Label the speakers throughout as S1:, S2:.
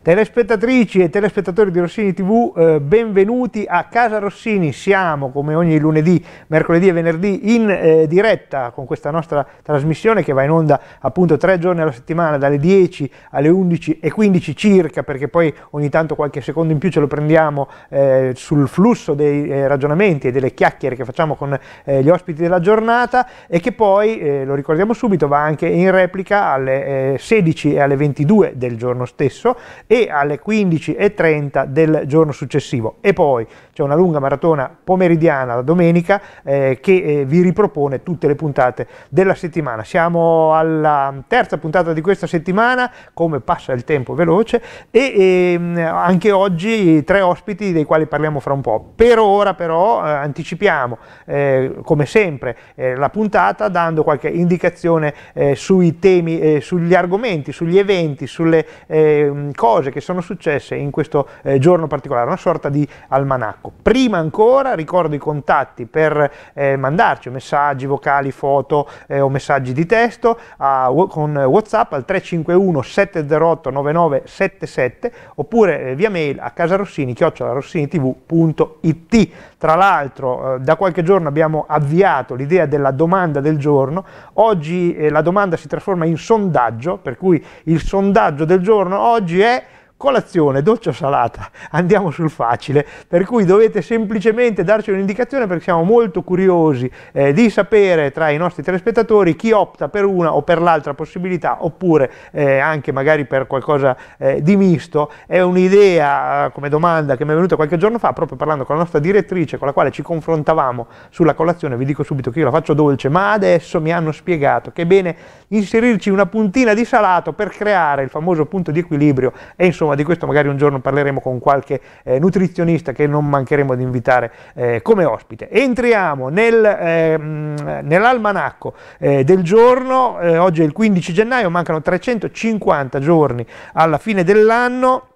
S1: Telespettatrici e telespettatori di Rossini TV, eh, benvenuti a Casa Rossini. Siamo come ogni lunedì, mercoledì e venerdì in eh, diretta con questa nostra trasmissione che va in onda appunto tre giorni alla settimana, dalle 10 alle 11 e 15 circa, perché poi ogni tanto qualche secondo in più ce lo prendiamo eh, sul flusso dei eh, ragionamenti e delle chiacchiere che facciamo con eh, gli ospiti della giornata e che poi, eh, lo ricordiamo subito, va anche in replica alle 16 e alle 22 del giorno stesso e alle 15.30 del giorno successivo. E poi c'è una lunga maratona pomeridiana la domenica eh, che eh, vi ripropone tutte le puntate della settimana. Siamo alla terza puntata di questa settimana, come passa il tempo veloce, e, e ehm, anche oggi tre ospiti dei quali parliamo fra un po'. Per ora però eh, anticipiamo, eh, come sempre, eh, la puntata dando qualche indicazione eh, sui temi, sugli argomenti, sugli eventi, sulle ehm, cose che sono successe in questo giorno particolare, una sorta di almanacco. Marco. Prima ancora ricordo i contatti per eh, mandarci messaggi vocali, foto eh, o messaggi di testo a, con WhatsApp al 351 708 9977 oppure eh, via mail a casarossini tv.it. Tra l'altro eh, da qualche giorno abbiamo avviato l'idea della domanda del giorno, oggi eh, la domanda si trasforma in sondaggio, per cui il sondaggio del giorno oggi è colazione, doccia salata, andiamo sul facile, per cui dovete semplicemente darci un'indicazione perché siamo molto curiosi eh, di sapere tra i nostri telespettatori chi opta per una o per l'altra possibilità oppure eh, anche magari per qualcosa eh, di misto. È un'idea eh, come domanda che mi è venuta qualche giorno fa proprio parlando con la nostra direttrice con la quale ci confrontavamo sulla colazione, vi dico subito che io la faccio dolce, ma adesso mi hanno spiegato che è bene inserirci una puntina di salato per creare il famoso punto di equilibrio e insomma ma di questo magari un giorno parleremo con qualche eh, nutrizionista che non mancheremo di invitare eh, come ospite. Entriamo nel, ehm, eh, nell'almanacco del giorno, eh, oggi è il 15 gennaio, mancano 350 giorni alla fine dell'anno.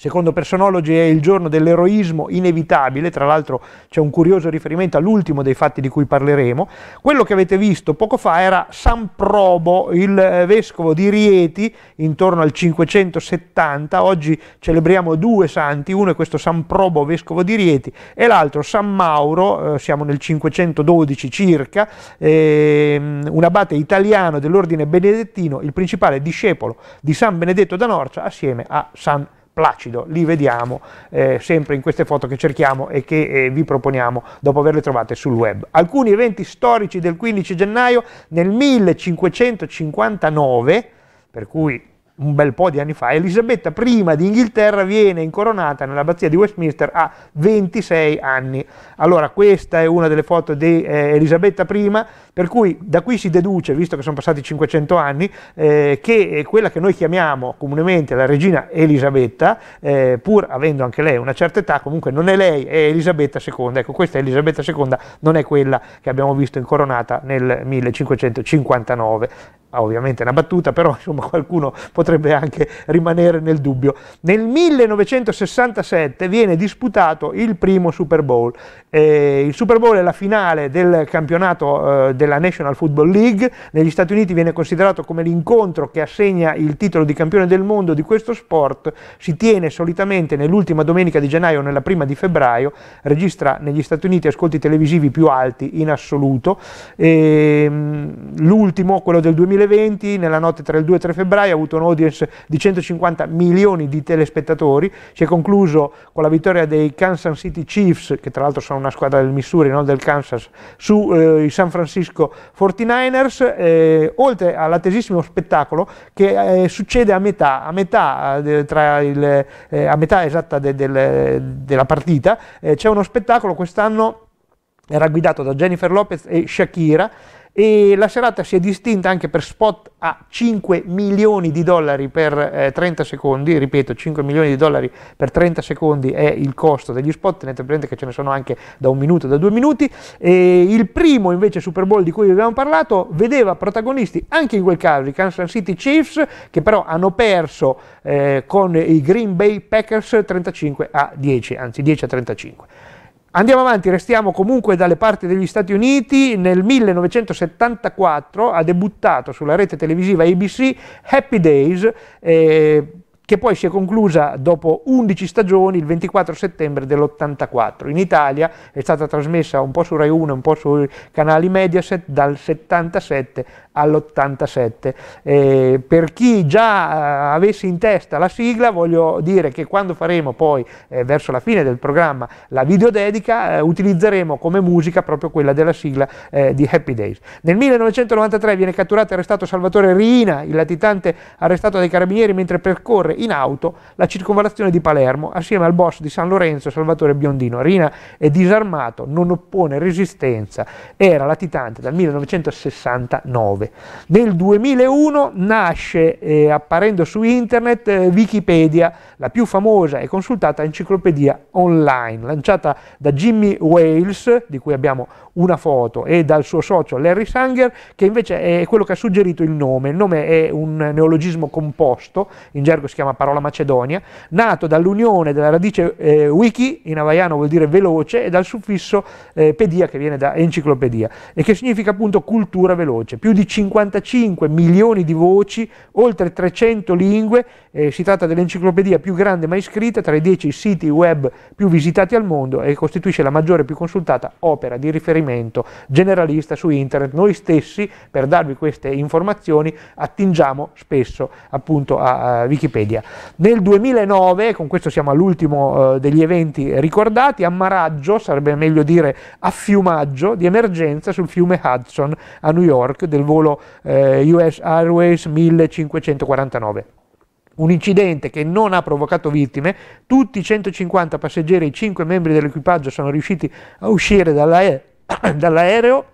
S1: Secondo Personology è il giorno dell'eroismo inevitabile, tra l'altro c'è un curioso riferimento all'ultimo dei fatti di cui parleremo. Quello che avete visto poco fa era San Probo, il eh, vescovo di Rieti, intorno al 570. Oggi celebriamo due santi, uno è questo San Probo, vescovo di Rieti, e l'altro San Mauro, eh, siamo nel 512 circa, ehm, un abate italiano dell'ordine benedettino, il principale discepolo di San Benedetto da Norcia assieme a San Benedetto. Placido, li vediamo eh, sempre in queste foto che cerchiamo e che eh, vi proponiamo dopo averle trovate sul web. Alcuni eventi storici del 15 gennaio nel 1559, per cui un bel po' di anni fa, Elisabetta I di Inghilterra viene incoronata nell'abbazia di Westminster a 26 anni. Allora questa è una delle foto di eh, Elisabetta I, per cui da qui si deduce, visto che sono passati 500 anni, eh, che quella che noi chiamiamo comunemente la regina Elisabetta, eh, pur avendo anche lei una certa età, comunque non è lei, è Elisabetta II. Ecco, questa è Elisabetta II non è quella che abbiamo visto incoronata nel 1559. Ah, ovviamente è una battuta, però insomma qualcuno potrebbe potrebbe anche rimanere nel dubbio. Nel 1967 viene disputato il primo Super Bowl. Eh, il Super Bowl è la finale del campionato eh, della National Football League, negli Stati Uniti viene considerato come l'incontro che assegna il titolo di campione del mondo di questo sport, si tiene solitamente nell'ultima domenica di gennaio o nella prima di febbraio, registra negli Stati Uniti ascolti televisivi più alti in assoluto, eh, l'ultimo, quello del 2020, nella notte tra il 2 e il 3 febbraio ha avuto un audio audience di 150 milioni di telespettatori, si è concluso con la vittoria dei Kansas City Chiefs, che tra l'altro sono una squadra del Missouri, non del Kansas, sui eh, San Francisco 49ers, eh, oltre all'attesissimo spettacolo che eh, succede a metà, a metà, eh, tra il, eh, a metà esatta de, de, della partita, eh, c'è uno spettacolo quest'anno era guidato da Jennifer Lopez e Shakira e la serata si è distinta anche per spot a 5 milioni di dollari per eh, 30 secondi, ripeto 5 milioni di dollari per 30 secondi è il costo degli spot, tenete presente che ce ne sono anche da un minuto, da due minuti, e il primo invece Super Bowl di cui vi abbiamo parlato vedeva protagonisti anche in quel caso i Kansas City Chiefs che però hanno perso eh, con i Green Bay Packers 35 a 10, anzi 10 a 35. Andiamo avanti, restiamo comunque dalle parti degli Stati Uniti. Nel 1974 ha debuttato sulla rete televisiva ABC Happy Days, eh, che poi si è conclusa dopo 11 stagioni il 24 settembre dell'84. In Italia è stata trasmessa un po' su Rai 1, un po' sui canali Mediaset dal 77 all'87. Eh, per chi già eh, avesse in testa la sigla, voglio dire che quando faremo poi, eh, verso la fine del programma, la videodedica, eh, utilizzeremo come musica proprio quella della sigla eh, di Happy Days. Nel 1993 viene catturato e arrestato Salvatore Riina, il latitante arrestato dai carabinieri mentre percorre in auto la circonvalazione di Palermo assieme al boss di San Lorenzo, Salvatore Biondino. Riina è disarmato, non oppone resistenza, era latitante dal 1969. 19. Nel 2001 nasce, eh, apparendo su internet, eh, Wikipedia, la più famosa e consultata enciclopedia online, lanciata da Jimmy Wales, di cui abbiamo una foto, e dal suo socio Larry Sanger, che invece è quello che ha suggerito il nome. Il nome è un neologismo composto, in gergo si chiama parola macedonia, nato dall'unione della radice eh, wiki, in avaiano vuol dire veloce, e dal suffisso eh, pedia che viene da enciclopedia, e che significa appunto cultura veloce. Più di 55 milioni di voci, oltre 300 lingue, eh, si tratta dell'enciclopedia più grande mai scritta, tra i 10 siti web più visitati al mondo e costituisce la maggiore e più consultata opera di riferimento generalista su internet. Noi stessi, per darvi queste informazioni, attingiamo spesso appunto a, a Wikipedia. Nel 2009, con questo siamo all'ultimo eh, degli eventi ricordati, a maraggio, sarebbe meglio dire a fiumaggio, di emergenza sul fiume Hudson a New York del volo volo eh, US Airways 1549 un incidente che non ha provocato vittime, tutti i 150 passeggeri e i 5 membri dell'equipaggio sono riusciti a uscire dall'aereo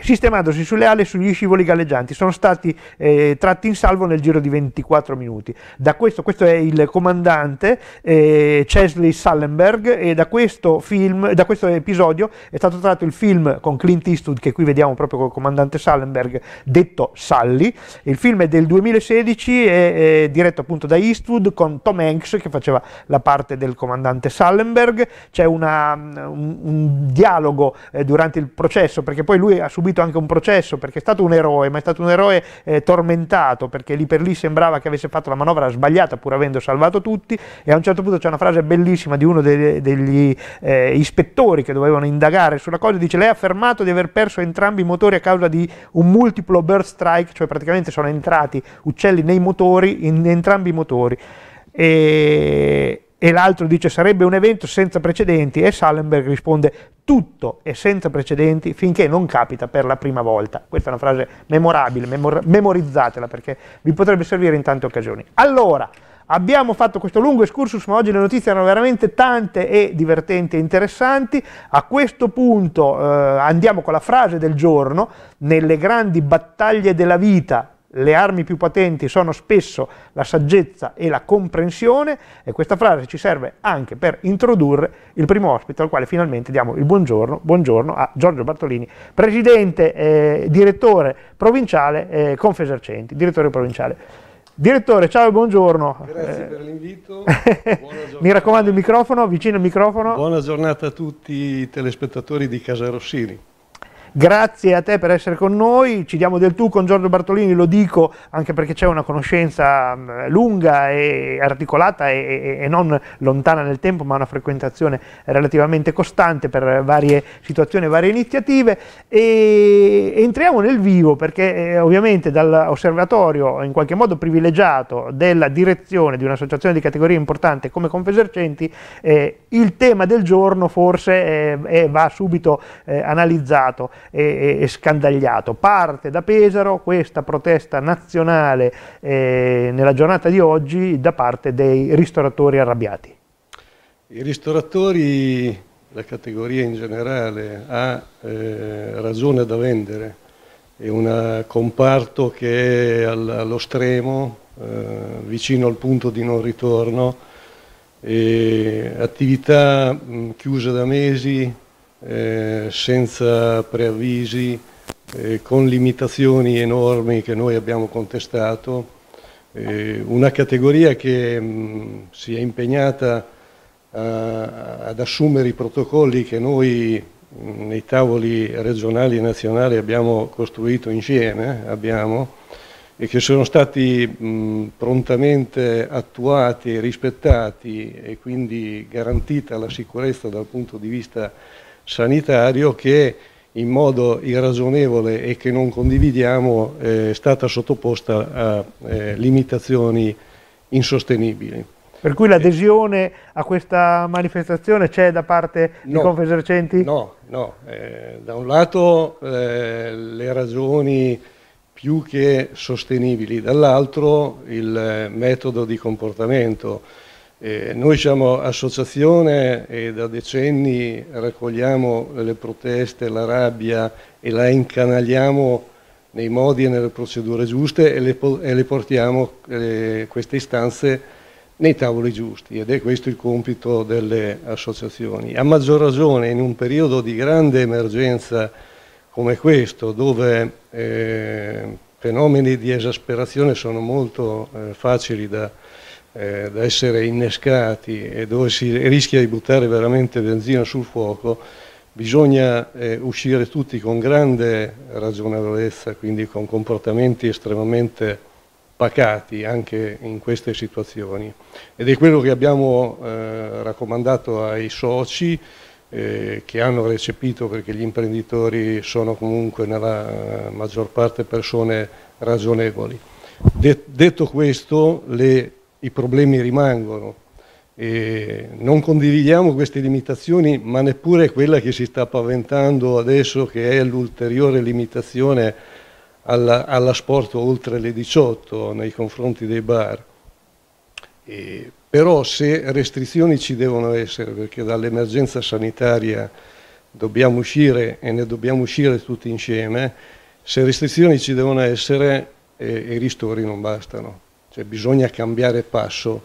S1: sistemandosi sulle ali e sugli scivoli galleggianti. Sono stati eh, tratti in salvo nel giro di 24 minuti. Da questo, questo è il comandante eh, Chesley Sallenberg e da questo, film, da questo episodio è stato tratto il film con Clint Eastwood, che qui vediamo proprio col comandante Sallenberg, detto Sally. Il film è del 2016, è, è diretto appunto da Eastwood con Tom Hanks che faceva la parte del comandante Sallenberg. C'è una, un, un, dialogo eh, durante il processo perché poi lui ha subito subito anche un processo perché è stato un eroe, ma è stato un eroe eh, tormentato perché lì per lì sembrava che avesse fatto la manovra sbagliata pur avendo salvato tutti e a un certo punto c'è una frase bellissima di uno dei, degli eh, ispettori che dovevano indagare sulla cosa, dice lei ha affermato di aver perso entrambi i motori a causa di un multiplo bird strike, cioè praticamente sono entrati uccelli nei motori, in entrambi i motori. E, e l'altro dice sarebbe un evento senza precedenti e Sallenberg risponde tutto è senza precedenti finché non capita per la prima volta. Questa è una frase memorabile, memor memorizzatela perché vi potrebbe servire in tante occasioni. Allora, abbiamo fatto questo lungo excursus, ma oggi le notizie erano veramente tante e divertenti e interessanti. A questo punto eh, andiamo con la frase del giorno, nelle grandi battaglie della vita le armi più patenti sono spesso la saggezza e la comprensione e questa frase ci serve anche per introdurre il primo ospite al quale finalmente diamo il buongiorno, buongiorno a Giorgio Bartolini, presidente, eh, direttore provinciale eh, Confesercenti, direttore provinciale. Direttore, ciao e buongiorno. Grazie eh, per l'invito. Mi raccomando il microfono, vicino al microfono.
S2: Buona giornata a tutti i telespettatori di Casa Rossini.
S1: Grazie a te per essere con noi, ci diamo del tu con Giorgio Bartolini, lo dico anche perché c'è una conoscenza mm, lunga e articolata e, e, e, non lontana nel tempo, ma una frequentazione relativamente costante per varie situazioni e varie iniziative. E entriamo nel vivo perché eh, ovviamente dall'osservatorio in qualche modo privilegiato della direzione di un'associazione di categoria importante come Confesercenti, eh, il tema del giorno forse eh, eh va subito eh, analizzato e, e scandagliato. Parte da Pesaro questa protesta nazionale eh, nella giornata di oggi da parte dei ristoratori arrabbiati.
S2: I ristoratori, la categoria in generale, ha eh, ragione da vendere, è un comparto che è allo stremo, eh, vicino al punto di non ritorno, attività mh, chiuse da mesi, eh, senza preavvisi, eh, con limitazioni enormi che noi abbiamo contestato, eh, una categoria che mh, mm, si è impegnata a, eh, ad assumere i protocolli che noi mm, nei tavoli regionali e nazionali abbiamo costruito insieme, abbiamo, e che sono stati mh, mm, prontamente attuati e rispettati e quindi garantita la sicurezza dal punto di vista sanitario che in modo irragionevole e che non condividiamo eh, è stata sottoposta a eh, limitazioni insostenibili.
S1: Per cui l'adesione a questa manifestazione c'è da parte no, di Confesercenti? No,
S2: no. Eh, da un lato eh, le ragioni più che sostenibili, dall'altro il metodo di comportamento eh, noi siamo associazione e da decenni raccogliamo le proteste, la rabbia e la incanaliamo nei modi e nelle procedure giuste e le, e le portiamo eh, queste istanze nei tavoli giusti ed è questo il compito delle associazioni. A maggior ragione in un periodo di grande emergenza come questo dove eh, fenomeni di esasperazione sono molto eh, facili da eh, da essere innescati e dove si rischia di buttare veramente benzina sul fuoco, bisogna eh, uscire tutti con grande ragionevolezza, quindi con comportamenti estremamente pacati anche in queste situazioni. Ed è quello che abbiamo eh, raccomandato ai soci eh, che hanno recepito, perché gli imprenditori sono comunque nella eh, maggior parte persone ragionevoli. De detto questo, le i problemi rimangono. E non condividiamo queste limitazioni, ma neppure quella che si sta paventando adesso, che è l'ulteriore limitazione all'asporto oltre le 18 nei confronti dei bar. E, però se restrizioni ci devono essere, perché dall'emergenza sanitaria dobbiamo uscire e ne dobbiamo uscire tutti insieme, se restrizioni ci devono essere, eh, i ristori non bastano. Cioè bisogna cambiare passo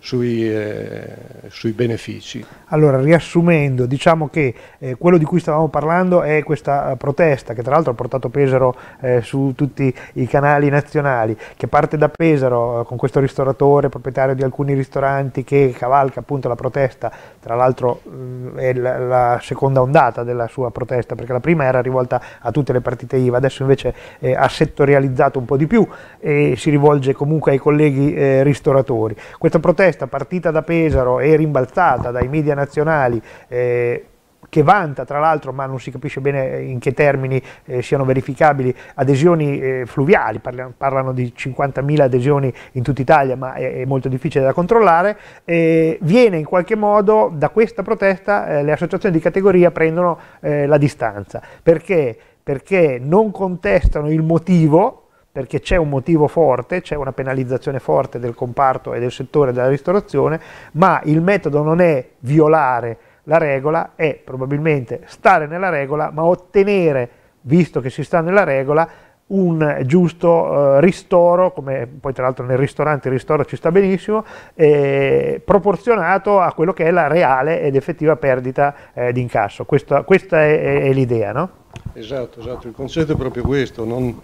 S2: sui, eh, sui, benefici.
S1: Allora, riassumendo, diciamo che eh, quello di cui stavamo parlando è questa eh, protesta che tra l'altro ha portato Pesaro eh, su tutti i canali nazionali, che parte da Pesaro eh, con questo ristoratore, proprietario di alcuni ristoranti che cavalca appunto la protesta, tra l'altro mm, è la, la, seconda ondata della sua protesta, perché la prima era rivolta a tutte le partite IVA, adesso invece eh, ha settorializzato un po' di più e si rivolge comunque ai colleghi ristoratori. Questa protesta questa partita da Pesaro e rimbalzata dai media nazionali eh, che vanta tra l'altro, ma non si capisce bene eh, in che termini eh, siano verificabili, adesioni eh, fluviali, parlano, parlano di 50.000 adesioni in tutta Italia, ma è, è molto difficile da controllare, eh, viene in qualche modo da questa protesta eh, le associazioni di categoria prendono eh, la distanza, perché? perché non contestano il motivo perché c'è un motivo forte, c'è una penalizzazione forte del comparto e del settore della ristorazione, ma il metodo non è violare la regola, è probabilmente stare nella regola, ma ottenere, visto che si sta nella regola, un giusto eh, ristoro, come poi tra l'altro nel ristorante il ristoro ci sta benissimo, eh, proporzionato a quello che è la reale ed effettiva perdita eh, di incasso. Questa, questa è, è l'idea, no?
S2: Esatto, esatto, il concetto è proprio questo. Non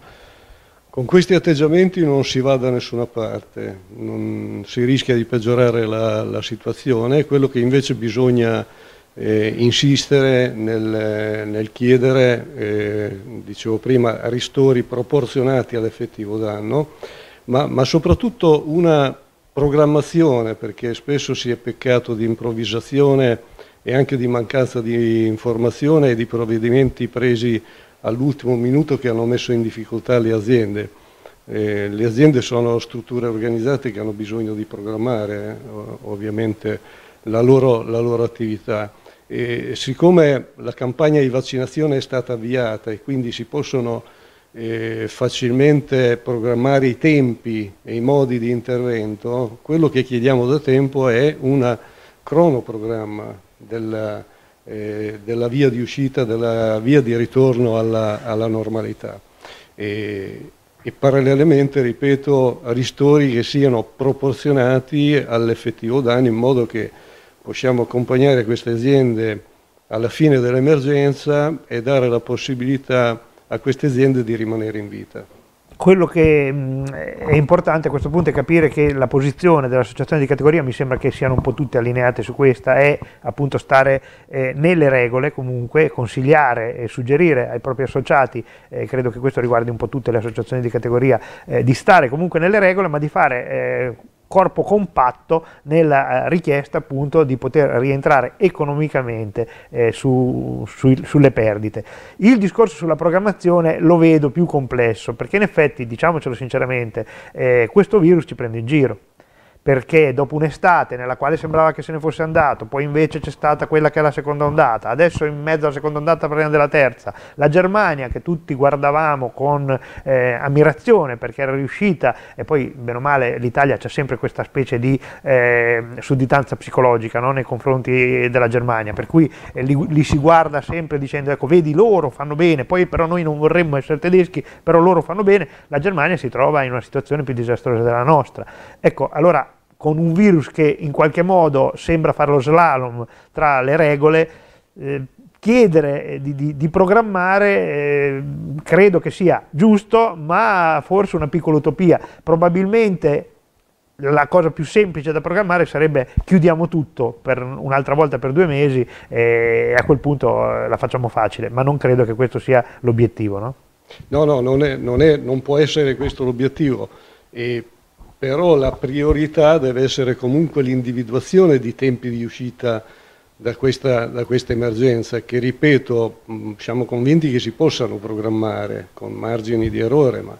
S2: con questi atteggiamenti non si va da nessuna parte, non, si rischia di peggiorare la, la situazione, quello che invece bisogna eh, insistere nel, nel chiedere, eh, dicevo prima, ristori proporzionati all'effettivo danno, ma, ma soprattutto una programmazione, perché spesso si è peccato di improvvisazione e anche di mancanza di informazione e di provvedimenti presi all'ultimo minuto che hanno messo in difficoltà le aziende. Eh, le aziende sono strutture organizzate che hanno bisogno di programmare eh, ovviamente la loro, la loro attività. E siccome la campagna di vaccinazione è stata avviata e quindi si possono eh, facilmente programmare i tempi e i modi di intervento, quello che chiediamo da tempo è un cronoprogramma della, eh, della via di uscita, della via di ritorno alla, alla normalità. E, e parallelamente, ripeto, ristori che siano proporzionati all'effettivo danno in modo che possiamo accompagnare queste aziende alla fine dell'emergenza e dare la possibilità a queste aziende di rimanere in vita
S1: quello che mm, è importante a questo punto è capire che la posizione dell'associazione di categoria mi sembra che siano un po' tutte allineate su questa, è appunto stare eh, nelle regole comunque, consigliare e suggerire ai propri associati, eh, credo che questo riguardi un po' tutte le associazioni di categoria, eh, di stare comunque nelle regole ma di fare eh, corpo compatto nella eh, richiesta appunto di poter rientrare economicamente eh, su, su, sulle perdite. Il discorso sulla programmazione lo vedo più complesso perché in effetti, diciamocelo sinceramente, eh, questo virus ci prende in giro perché dopo un'estate nella quale sembrava che se ne fosse andato, poi invece c'è stata quella che è la seconda ondata, adesso in mezzo alla seconda ondata parliamo della terza, la Germania che tutti guardavamo con eh, ammirazione perché era riuscita e poi bene o male l'Italia c'è sempre questa specie di eh, sudditanza psicologica no? nei confronti della Germania, per cui eh, li, li, si guarda sempre dicendo ecco vedi loro fanno bene, poi però noi non vorremmo essere tedeschi, però loro fanno bene, la Germania si trova in una situazione più disastrosa della nostra. Ecco, allora con un virus che in qualche modo sembra fare lo slalom tra le regole, eh, chiedere eh, di, di, di programmare eh, credo che sia giusto, ma forse una piccola utopia. Probabilmente la cosa più semplice da programmare sarebbe chiudiamo tutto per un'altra volta per due mesi e a quel punto eh, la facciamo facile, ma non credo che questo sia l'obiettivo. No,
S2: no, no non, è, non, è, non può essere questo l'obiettivo. E però la priorità deve essere comunque l'individuazione di tempi di uscita da questa, da questa, emergenza che, ripeto, siamo convinti che si possano programmare con margini di errore, ma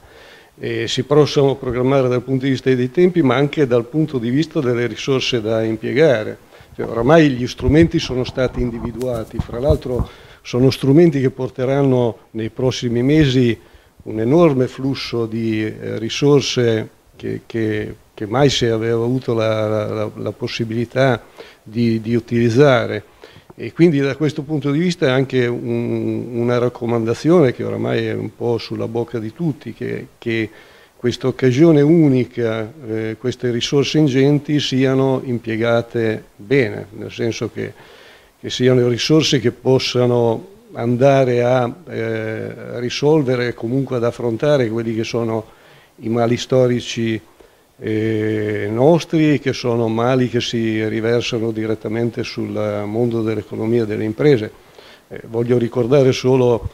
S2: eh, si possono programmare dal punto di vista dei tempi, ma anche dal punto di vista delle risorse da impiegare. Cioè, oramai gli strumenti sono stati individuati, fra l'altro sono strumenti che porteranno nei prossimi mesi un enorme flusso di eh, risorse che, che, che mai si aveva avuto la, la, la possibilità di, di, utilizzare. E quindi da questo punto di vista è anche un, una raccomandazione che oramai è un po' sulla bocca di tutti, che, che questa occasione unica, eh, queste risorse ingenti siano impiegate bene, nel senso che, che siano risorse che possano andare a eh, risolvere, comunque ad affrontare quelli che sono i mali storici eh, nostri, che sono mali che si riversano direttamente sul mondo dell'economia e delle imprese. Eh, voglio ricordare solo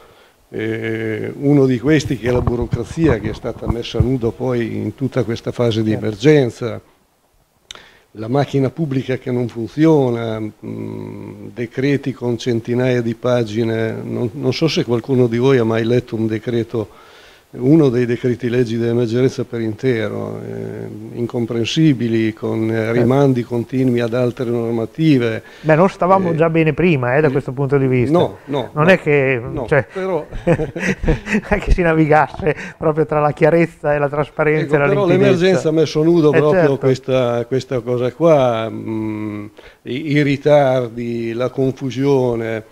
S2: eh, uno di questi che è la burocrazia che è stata messa a nudo poi in tutta questa fase di certo. emergenza, la macchina pubblica che non funziona, mm, decreti con centinaia di pagine, non, non so se qualcuno di voi ha mai letto un decreto uno dei decreti leggi dell'emergenza per intero, eh, incomprensibili, con eh, rimandi continui ad altre normative.
S1: Beh, non stavamo eh, già bene prima, eh, da questo punto di vista. No, no. Non no, è che, no, cioè, però... che si navigasse proprio tra la chiarezza e la trasparenza ecco, e la Però l'emergenza ha messo nudo eh, proprio certo.
S2: questa, questa, cosa qua, mh, mm, i, i ritardi, la confusione.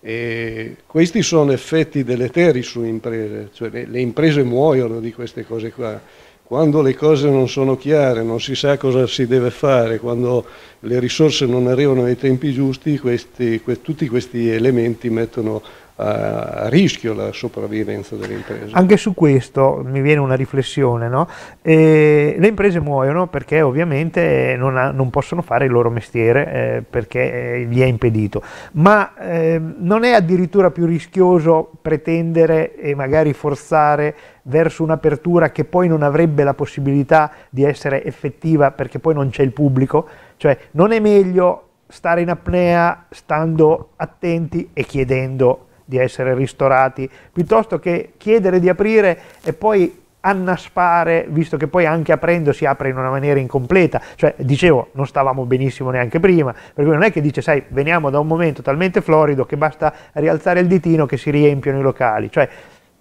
S2: E questi sono effetti deleteri su imprese, cioè le, le imprese muoiono di queste cose qua. Quando le cose non sono chiare, non si sa cosa si deve fare, quando le risorse non arrivano nei tempi giusti, questi, que, tutti questi elementi mettono a eh, rischio la sopravvivenza delle imprese. Anche
S1: su questo mi viene una riflessione, no? eh, le imprese muoiono perché ovviamente non, ha, non possono fare il loro mestiere eh, perché eh, gli è impedito, ma eh, non è addirittura più rischioso pretendere e magari forzare verso un'apertura che poi non avrebbe la possibilità di essere effettiva perché poi non c'è il pubblico, cioè non è meglio stare in apnea stando attenti e chiedendo di essere ristorati, piuttosto che chiedere di aprire e poi annaspare, visto che poi anche aprendo si apre in una maniera incompleta, cioè dicevo non stavamo benissimo neanche prima, per cui non è che dice sai veniamo da un momento talmente florido che basta rialzare il ditino che si riempiono i locali, cioè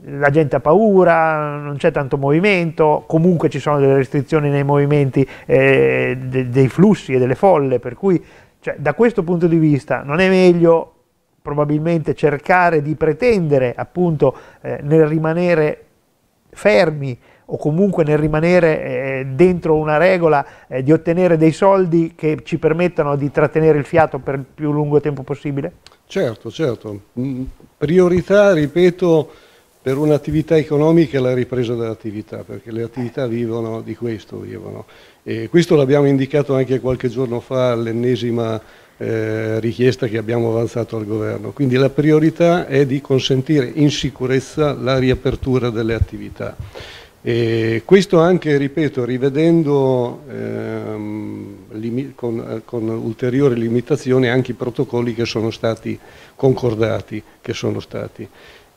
S1: la gente ha paura, non c'è tanto movimento, comunque ci sono delle restrizioni nei movimenti eh, de dei flussi e delle folle, per cui cioè, da questo punto di vista non è meglio probabilmente cercare di pretendere appunto eh, nel rimanere fermi o comunque nel rimanere eh, dentro una regola eh, di ottenere dei soldi che ci permettano di trattenere il fiato per il più lungo tempo possibile?
S2: Certo, certo. Mm, priorità, ripeto, per un'attività economica è la ripresa dell'attività, perché le attività vivono di questo, vivono. E questo l'abbiamo indicato anche qualche giorno fa all'ennesima eh, richiesta che abbiamo avanzato al governo. Quindi la priorità è di consentire in sicurezza la riapertura delle attività. E questo anche, ripeto, rivedendo ehm, con, eh, con, ulteriori limitazioni anche i protocolli che sono stati concordati. Sono stati.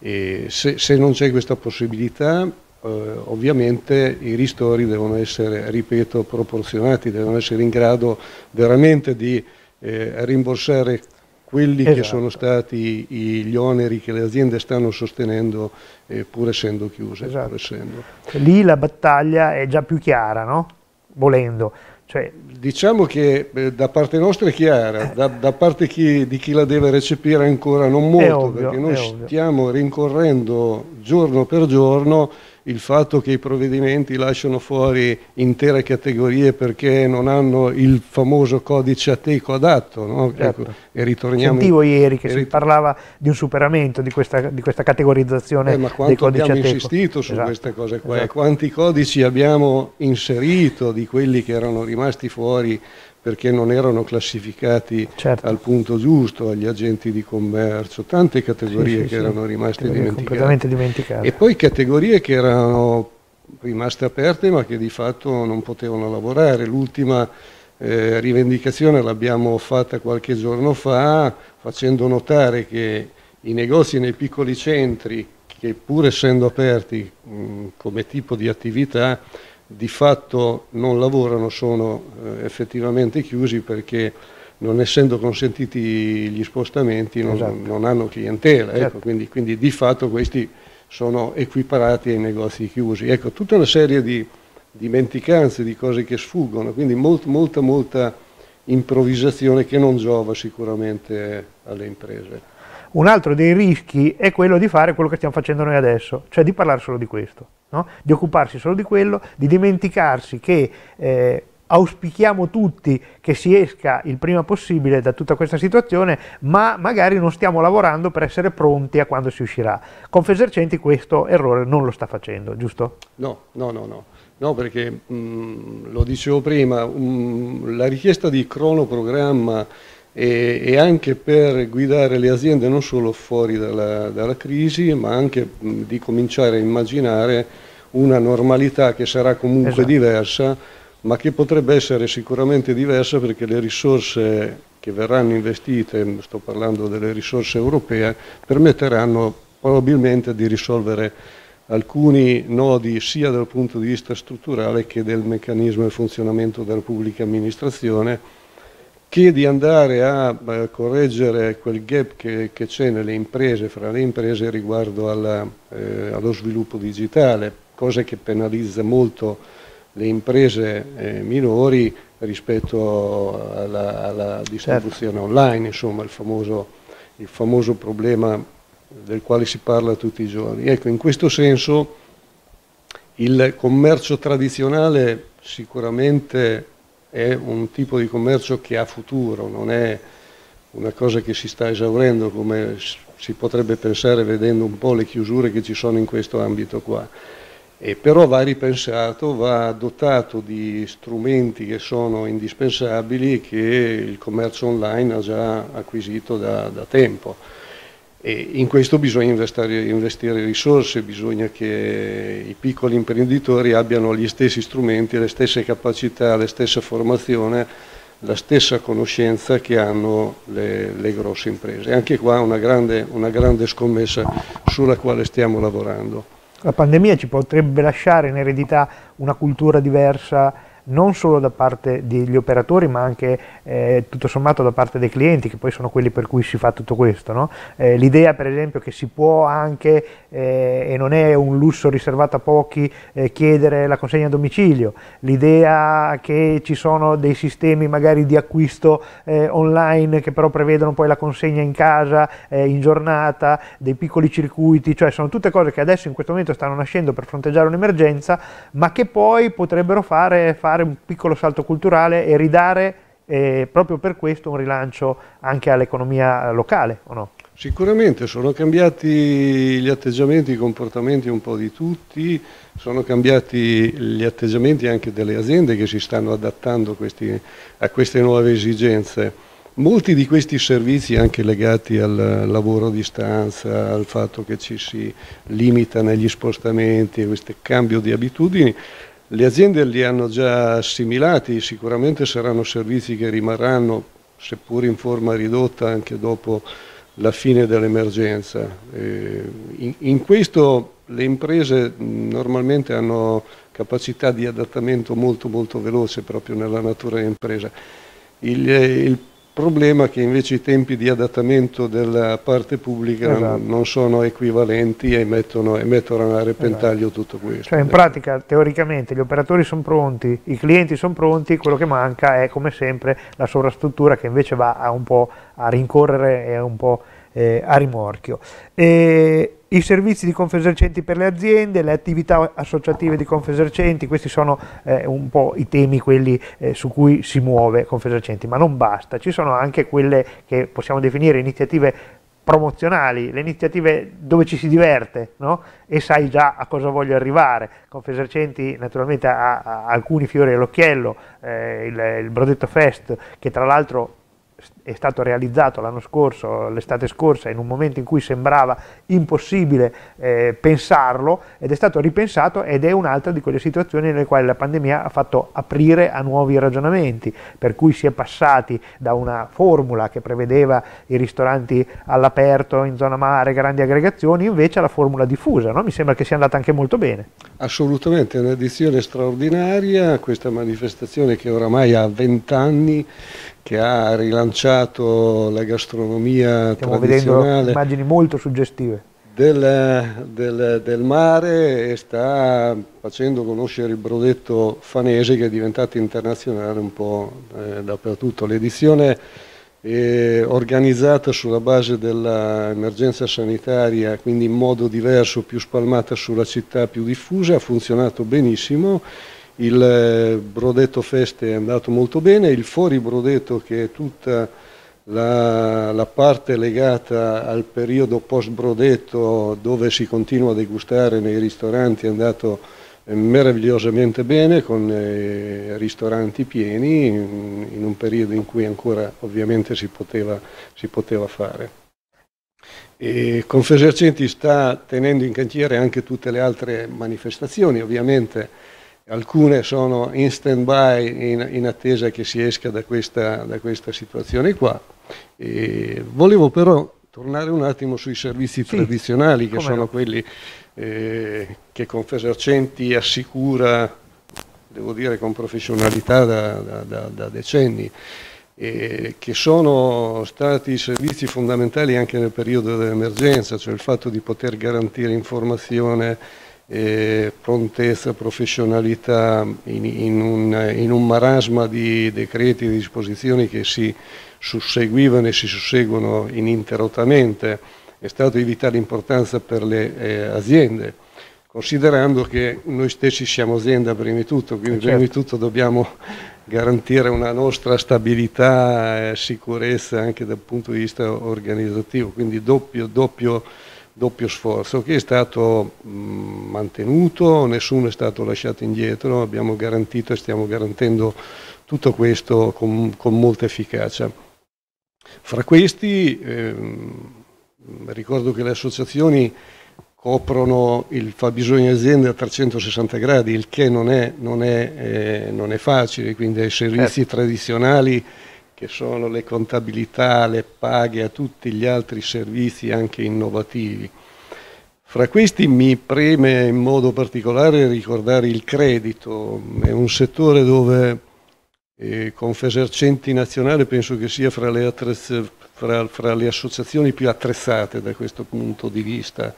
S2: Se, se non c'è questa possibilità, Uh, ovviamente i ristori devono essere, ripeto, proporzionati, devono essere in grado veramente di eh, rimborsare quelli esatto. che sono stati gli oneri che le aziende stanno sostenendo eh, pur essendo chiuse. Esatto. Pur essendo.
S1: Lì la battaglia è già più chiara, no? Volendo. Cioè...
S2: Diciamo che eh, da parte nostra è chiara, eh. da, da parte chi, di chi la deve recepire ancora non molto, ovvio, perché noi stiamo rincorrendo giorno per giorno il fatto che i provvedimenti lasciano fuori intere categorie perché non hanno il famoso codice ateico adatto. No? Ecco, certo. Ecco, e ritorniamo Sentivo
S1: ieri che si parlava di un superamento di questa, di questa categorizzazione eh, ma dei codici abbiamo insistito su
S2: esatto. queste cose qua eh? esatto. e quanti codici abbiamo inserito di quelli che erano rimasti fuori perché non erano classificati certo. al punto giusto agli agenti di commercio, tante categorie sì, sì, che sì. erano rimaste categorie dimenticate.
S1: dimenticate. E
S2: poi categorie che erano rimaste aperte ma che di fatto non potevano lavorare. L'ultima eh, rivendicazione l'abbiamo fatta qualche giorno fa facendo notare che i negozi nei piccoli centri che pur essendo aperti mh, come tipo di attività di fatto non lavorano sono eh, effettivamente chiusi perché non essendo consentiti gli spostamenti non, esatto. non hanno clientela, ecco, certo. quindi, quindi, di fatto questi sono equiparati ai negozi chiusi. Ecco, tutta una serie di dimenticanze, di cose che sfuggono, quindi molt, molta, molta improvvisazione che non giova sicuramente alle imprese.
S1: Un altro dei rischi è quello di fare quello che stiamo facendo noi adesso, cioè di parlare solo di questo, no? di occuparsi solo di quello, di dimenticarsi che eh, auspichiamo tutti che si esca il prima possibile da tutta questa situazione, ma magari non stiamo lavorando per essere pronti a quando si uscirà. Confesercenti questo errore non lo sta facendo, giusto?
S2: No, no, no, no. No, perché mh, mm, lo dicevo prima, mh, mm, la richiesta di cronoprogramma e, e, anche per guidare le aziende non solo fuori dalla, dalla crisi, ma anche mh, di cominciare a immaginare una normalità che sarà comunque esatto. diversa, ma che potrebbe essere sicuramente diversa perché le risorse che verranno investite, sto parlando delle risorse europee, permetteranno probabilmente di risolvere alcuni nodi sia dal punto di vista strutturale che del meccanismo e funzionamento della pubblica amministrazione che di andare a eh, correggere quel gap che, che c'è nelle imprese, fra le imprese riguardo alla, eh, allo sviluppo digitale, cosa che penalizza molto le imprese eh, minori rispetto alla, alla distribuzione certo. online, insomma il famoso, il famoso problema del quale si parla tutti i giorni. Ecco, in questo senso il commercio tradizionale sicuramente è un tipo di commercio che ha futuro, non è una cosa che si sta esaurendo come si potrebbe pensare vedendo un po' le chiusure che ci sono in questo ambito qua. E però va ripensato, va dotato di strumenti che sono indispensabili e che il commercio online ha già acquisito da, da tempo. E in questo bisogna investire, investire, risorse, bisogna che i piccoli imprenditori abbiano gli stessi strumenti, le stesse capacità, la stessa formazione, la stessa conoscenza che hanno le, le grosse imprese. Anche qua una grande, una grande scommessa sulla quale stiamo lavorando.
S1: La pandemia ci potrebbe lasciare in eredità una cultura diversa non solo da parte degli operatori ma anche eh, tutto sommato da parte dei clienti che poi sono quelli per cui si fa tutto questo. No? Eh, l'idea per esempio che si può anche, eh, e non è un lusso riservato a pochi, eh, chiedere la consegna a domicilio, l'idea che ci sono dei sistemi magari di acquisto eh, online che però prevedono poi la consegna in casa, eh, in giornata, dei piccoli circuiti, cioè sono tutte cose che adesso in questo momento stanno nascendo per fronteggiare un'emergenza ma che poi potrebbero fare, fare fare un piccolo salto culturale e ridare eh, proprio per questo un rilancio anche all'economia locale, o no?
S2: Sicuramente sono cambiati gli atteggiamenti, i comportamenti un po' di tutti, sono cambiati gli atteggiamenti anche delle aziende che si stanno adattando questi, a queste nuove esigenze. Molti di questi servizi anche legati al lavoro a distanza, al fatto che ci si limita negli spostamenti, a questo cambio di abitudini, le aziende li hanno già assimilati, sicuramente saranno servizi che rimarranno, seppur in forma ridotta, anche dopo la fine dell'emergenza. In questo le imprese normalmente hanno capacità di adattamento molto molto veloce proprio nella natura dell'impresa. Il, il problema che invece i tempi di adattamento della parte pubblica esatto. non sono equivalenti e mettono, e mettono a repentaglio esatto. tutto questo. Cioè in eh.
S1: pratica teoricamente gli operatori sono pronti, i clienti sono pronti, quello che manca è come sempre la sovrastruttura che invece va a un po' a rincorrere e un po' eh, a rimorchio. E i servizi di Confesercenti per le aziende, le attività associative di Confesercenti, questi sono eh, un po' i temi quelli, eh, su cui si muove Confesercenti, ma non basta, ci sono anche quelle che possiamo definire iniziative promozionali, le iniziative dove ci si diverte no? e sai già a cosa voglio arrivare. Confesercenti naturalmente ha, ha alcuni fiori all'occhiello, eh, il, il Brodetto Fest che tra l'altro è stato realizzato l'anno scorso, l'estate scorsa, in un momento in cui sembrava impossibile eh, pensarlo ed è stato ripensato ed è un'altra di quelle situazioni nelle quali la pandemia ha fatto aprire a nuovi ragionamenti, per cui si è passati da una formula che prevedeva i ristoranti all'aperto, in zona mare, grandi aggregazioni, invece alla formula diffusa, no? mi sembra che sia andata anche molto bene.
S2: Assolutamente, è un'edizione straordinaria, questa manifestazione che oramai ha vent'anni, che ha rilanciato la gastronomia Stiamo vedendo immagini
S1: molto suggestive.
S2: Del, del, del, mare e sta facendo conoscere il brodetto fanese che è diventato internazionale un po' eh, dappertutto. L'edizione è organizzata sulla base dell'emergenza sanitaria, quindi in modo diverso, più spalmata sulla città, più diffusa, ha funzionato benissimo il eh, Brodetto Feste è andato molto bene, il Fuori Brodetto che è tutta la, la parte legata al periodo post Brodetto dove si continua a degustare nei ristoranti è andato eh, meravigliosamente bene con eh, ristoranti pieni in, un periodo in cui ancora ovviamente si poteva, si poteva fare. E Confesercenti sta tenendo in cantiere anche tutte le altre manifestazioni, ovviamente alcune sono in stand-by in, in, attesa che si esca da questa, da questa situazione qua. E volevo però tornare un attimo sui servizi sì, tradizionali che sono no? quelli eh, che Confesercenti assicura, devo dire con professionalità da, da, da decenni, eh, che sono stati servizi fondamentali anche nel periodo dell'emergenza, cioè il fatto di poter garantire informazione eh, prontezza, professionalità in, in, un, in, un, marasma di decreti e disposizioni che si susseguivano e si susseguono ininterrottamente, è stato di vitale importanza per le eh, aziende, considerando che noi stessi siamo azienda prima di tutto, quindi certo. prima di certo. tutto dobbiamo garantire una nostra stabilità e eh, sicurezza anche dal punto di vista organizzativo, quindi doppio, doppio doppio sforzo che è stato mantenuto, nessuno è stato lasciato indietro, abbiamo garantito e stiamo garantendo tutto questo con, con molta efficacia. Fra questi ehm, ricordo che le associazioni coprono il fabbisogno aziende a 360 gradi, il che non è, non è, eh, non è facile, quindi ai servizi eh. tradizionali che sono le contabilità, le paghe a tutti gli altri servizi anche innovativi. Fra questi mi preme in modo particolare ricordare il credito, è un settore dove eh, Confesercenti Nazionale penso che sia fra le, fra, fra le, associazioni più attrezzate da questo punto di vista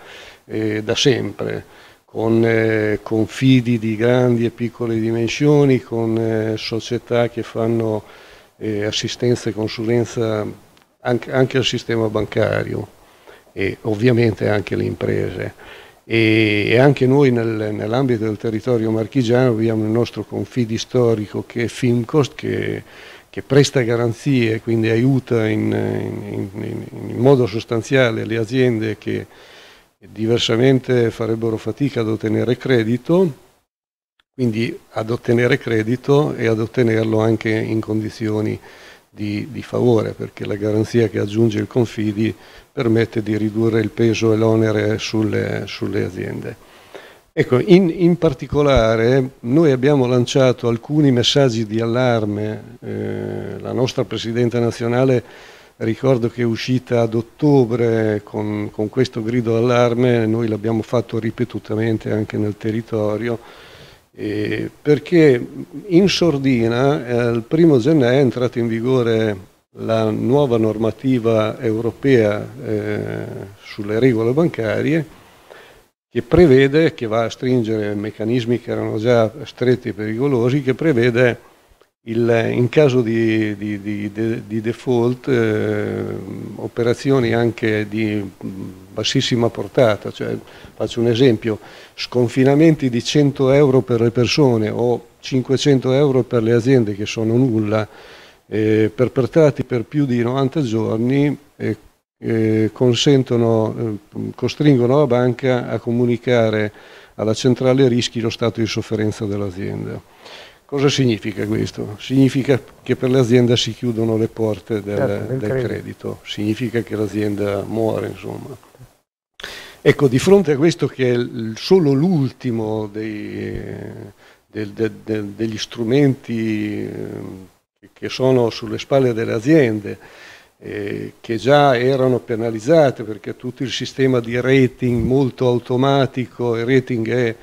S2: eh, da sempre, con eh, confidi di grandi e piccole dimensioni, con eh, società che fanno eh, assistenza e consulenza anche, anche, al sistema bancario e ovviamente anche alle imprese. E, e anche noi nel, nell'ambito del territorio marchigiano abbiamo il nostro confidi storico che è Fimcost, che, che presta garanzie, quindi aiuta in, in, in, in modo sostanziale le aziende che diversamente farebbero fatica ad ottenere credito quindi ad ottenere credito e ad ottenerlo anche in condizioni di, di, favore, perché la garanzia che aggiunge il Confidi permette di ridurre il peso e l'onere sulle, sulle aziende. Ecco, in, in, particolare noi abbiamo lanciato alcuni messaggi di allarme, eh, la nostra Presidenta nazionale ricordo che è uscita ad ottobre con, con questo grido d'allarme, noi l'abbiamo fatto ripetutamente anche nel territorio, eh, perché in sordina eh, il primo gennaio è entrata in vigore la nuova normativa europea eh, sulle regole bancarie che prevede, che va a stringere meccanismi che erano già stretti e pericolosi, che prevede il, in caso di, di, di, di default, eh, operazioni anche di bassissima portata, cioè, faccio un esempio, sconfinamenti di 100 euro per le persone o 500 euro per le aziende che sono nulla, eh, perpetrati per più di 90 giorni, eh, eh consentono, eh, costringono la banca a comunicare alla centrale rischi lo stato di sofferenza dell'azienda. Cosa significa questo? Significa che per l'azienda si chiudono le porte del, certo, del, del credito. credito. significa che l'azienda muore, insomma. Ecco, di fronte a questo che è solo l'ultimo del, degli strumenti ehm, che sono sulle spalle delle aziende, eh, che già erano penalizzate perché tutto il sistema di rating molto automatico, il rating è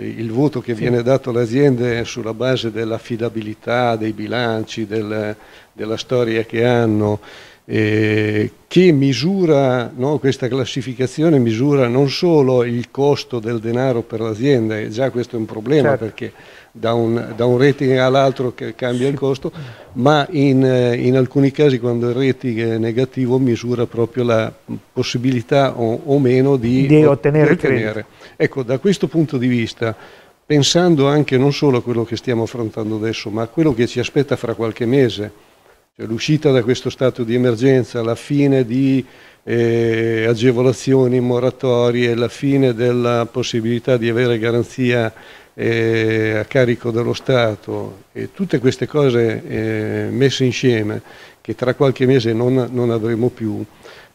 S2: il voto che viene dato alle aziende sulla base dell'affidabilità, dei bilanci, del, della storia che hanno. Eh, che misura no, questa classificazione misura non solo il costo del denaro per l'azienda, e già questo è un problema certo. perché da un, da un rating all'altro che cambia il costo, ma in, eh, in, alcuni casi quando il rating è negativo misura proprio la possibilità o, o meno di, di ottenere, credito. Ecco, da questo punto di vista pensando anche non solo a quello che stiamo affrontando adesso, ma a quello che ci aspetta fra qualche mese, cioè l'uscita da questo stato di emergenza, la fine di eh, agevolazioni moratorie, la fine della possibilità di avere garanzia eh, a carico dello Stato e tutte queste cose eh, messe insieme che tra qualche mese non, non avremo più,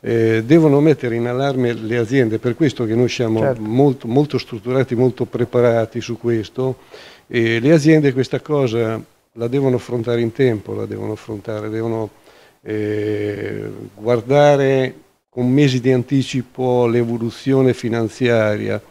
S2: eh, devono mettere in allarme le aziende, per questo che noi siamo certo. molto, molto, strutturati, molto preparati su questo, e le aziende questa cosa la devono affrontare in tempo, la devono affrontare, devono eh, guardare con mesi di anticipo l'evoluzione finanziaria,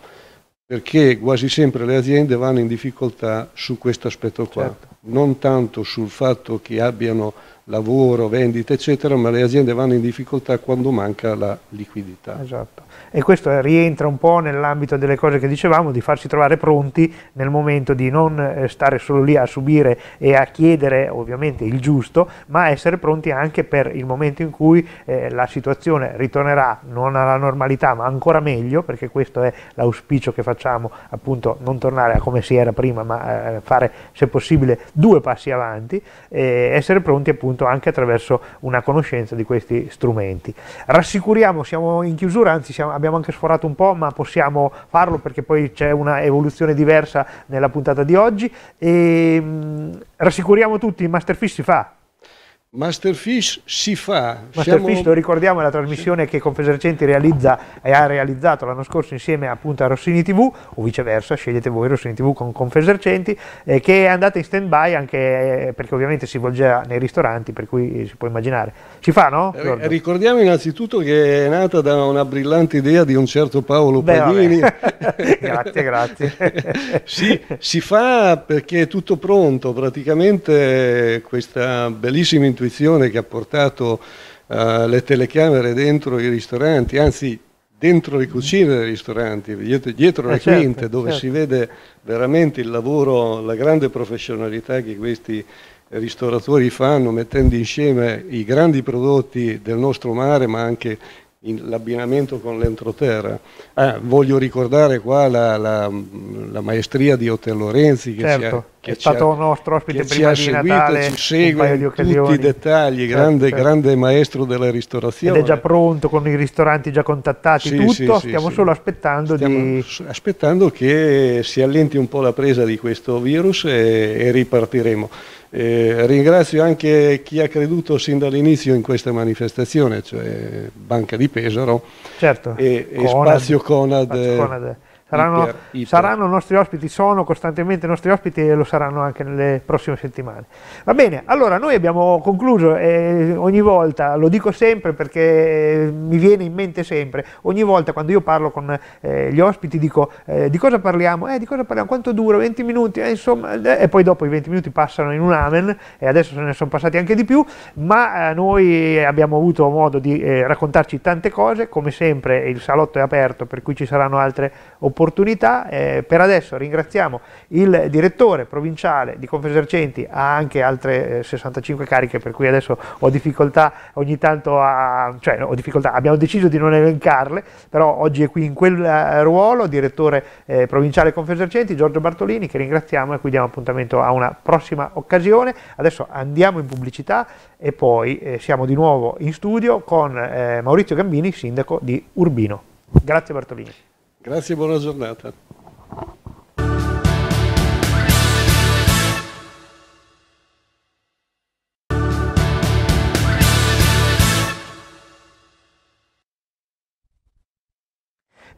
S2: perché quasi sempre le aziende vanno in difficoltà su questo aspetto qua, certo. non tanto sul fatto che abbiano lavoro, vendite eccetera, ma le aziende vanno in difficoltà quando manca la liquidità. Esatto.
S1: E questo eh, rientra un po' nell'ambito delle cose che dicevamo, di farsi trovare pronti nel momento di non eh, stare solo lì a subire e a chiedere ovviamente il giusto, ma essere pronti anche per il momento in cui eh, la situazione ritornerà non alla normalità ma ancora meglio, perché questo è l'auspicio che facciamo appunto non tornare a come si era prima ma eh, fare se possibile due passi avanti, eh, essere pronti appunto appunto anche attraverso una conoscenza di questi strumenti. Rassicuriamo, siamo in chiusura, anzi siamo, abbiamo anche sforato un po', ma possiamo farlo perché poi c'è una evoluzione diversa nella puntata di oggi. E, ehm, mh, rassicuriamo tutti, il Masterfish si fa, Masterfish si fa. Masterfish, siamo... lo ricordiamo, è la trasmissione che Confesercenti realizza e ha realizzato l'anno scorso insieme appunto a Rossini TV, o viceversa, scegliete voi Rossini TV con Confesercenti, eh, che è andata in stand-by anche eh, perché ovviamente si volgeva nei ristoranti, per cui eh, si può immaginare. Si fa, no? Eh, Giorgio?
S2: Ricordiamo innanzitutto che è nata da una brillante idea di un certo Paolo Beh, Padini.
S1: grazie, grazie.
S2: si, si fa perché è tutto pronto, praticamente eh, questa bellissima intuizione che ha portato uh, le telecamere dentro i ristoranti, anzi dentro le cucine dei ristoranti, dietro, dietro eh le certo, quinte, dove certo. si vede veramente il lavoro, la grande professionalità che questi ristoratori fanno mettendo insieme i grandi prodotti del nostro mare ma anche l'abbinamento con l'entroterra. Ah, voglio ricordare qua la, la, la, maestria di Otello Lorenzi che, certo, ci ha, certo, che è stato ha,
S1: nostro ospite che prima ci ha seguito, Natale, ci segue in tutti i dettagli, certo, grande, certo. grande,
S2: maestro della ristorazione. Ed è già
S1: pronto con i ristoranti già contattati, sì, tutto, sì, stiamo sì, solo aspettando stiamo di...
S2: aspettando che si allenti un po' la presa di questo virus e, e ripartiremo. Eh, ringrazio anche chi ha creduto sin dall'inizio in questa manifestazione, cioè Banca di Pesaro certo, e, Conad, e Spazio Conad, Spazio Conad Saranno, iper, iper.
S1: saranno nostri ospiti, sono costantemente nostri ospiti e lo saranno anche nelle prossime settimane. Va bene, allora noi abbiamo concluso eh, ogni volta, lo dico sempre perché mi viene in mente sempre, ogni volta quando io parlo con eh, gli ospiti dico eh, di cosa parliamo, eh, di cosa parliamo, quanto dura, 20 minuti, eh, insomma, eh, e poi dopo i 20 minuti passano in un amen e adesso se ne sono passati anche di più, ma eh, noi abbiamo avuto modo di raccontarci tante cose, come sempre il salotto è aperto per cui ci saranno altre opportunità opportunità. Eh, per adesso ringraziamo il direttore provinciale di Confesercenti, ha anche altre eh, 65 cariche per cui adesso ho difficoltà ogni tanto a, cioè no, ho difficoltà, abbiamo deciso di non elencarle, però oggi è qui in quel eh, ruolo, direttore eh, provinciale Confesercenti, Giorgio Bartolini, che ringraziamo e cui diamo appuntamento a una prossima occasione. Adesso andiamo in pubblicità e poi eh, siamo di nuovo in studio con eh, Maurizio Gambini, sindaco di Urbino. Grazie Bartolini. Grazie e buona giornata.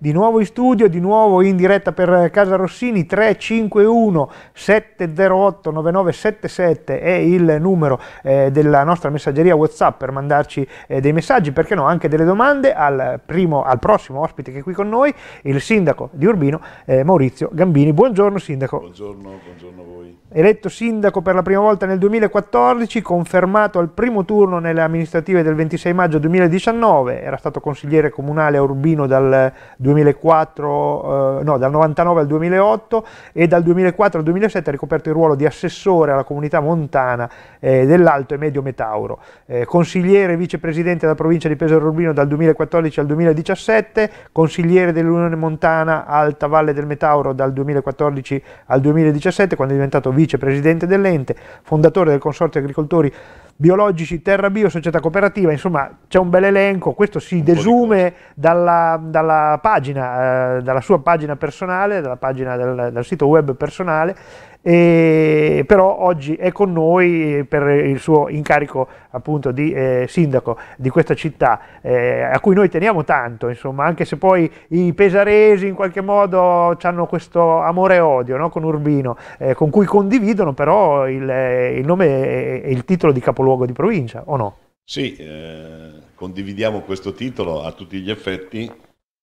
S1: di nuovo in studio, di nuovo in diretta per eh, Casa Rossini 351 708 9977 è il numero eh, della nostra messaggeria Whatsapp per mandarci eh, dei messaggi, perché no, anche delle domande al, primo, al, prossimo ospite che è qui con noi, il sindaco di Urbino eh, Maurizio Gambini. Buongiorno sindaco. Buongiorno,
S3: buongiorno a voi.
S1: Eletto sindaco per la prima volta nel 2014, confermato al primo turno nelle amministrative del 26 maggio 2019, era stato consigliere comunale a Urbino dal 2019 2004, eh, no, dal 99 al 2008 e dal 2004 al 2007 ha ricoperto il ruolo di assessore alla comunità montana eh, dell'Alto e Medio Metauro, eh, consigliere e vicepresidente della provincia di Pesaro Urbino dal 2014 al 2017, consigliere dell'Unione Montana Alta Valle del Metauro dal 2014 al 2017 quando è diventato vicepresidente dell'ente, fondatore del Consorzio Agricoltori biologici, terra bio, società cooperativa, insomma c'è un bel elenco, questo si un desume dalla, dalla, pagina, eh, dalla sua pagina personale, dalla pagina del, dal sito web personale, e, però oggi è con noi per il suo incarico appunto di eh, sindaco di questa città eh, a cui noi teniamo tanto insomma anche se poi i pesaresi in qualche modo hanno questo amore e odio no, con Urbino eh, con cui condividono però il, eh, il nome e il titolo di capoluogo di provincia o no?
S3: Sì, eh, condividiamo questo titolo a tutti gli effetti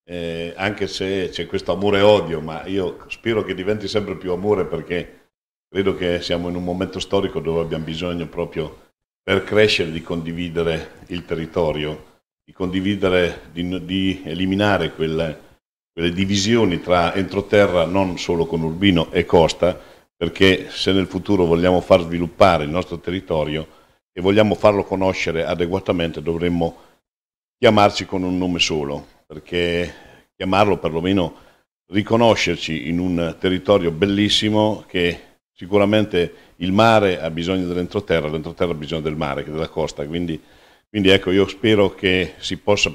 S3: eh, anche se c'è questo amore e odio ma io spero che diventi sempre più amore perché Credo che siamo in un momento storico dove abbiamo bisogno proprio per crescere di condividere il territorio, di condividere, di, di eliminare quelle, quelle divisioni tra entroterra, non solo con Urbino e Costa, perché se nel futuro vogliamo far sviluppare il nostro territorio e vogliamo farlo conoscere adeguatamente dovremmo chiamarci con un nome solo, perché chiamarlo perlomeno riconoscerci in un territorio bellissimo che Sicuramente il mare ha bisogno dell'entroterra, l'entroterra ha bisogno del mare, che della costa, quindi, quindi ecco, io spero che si possa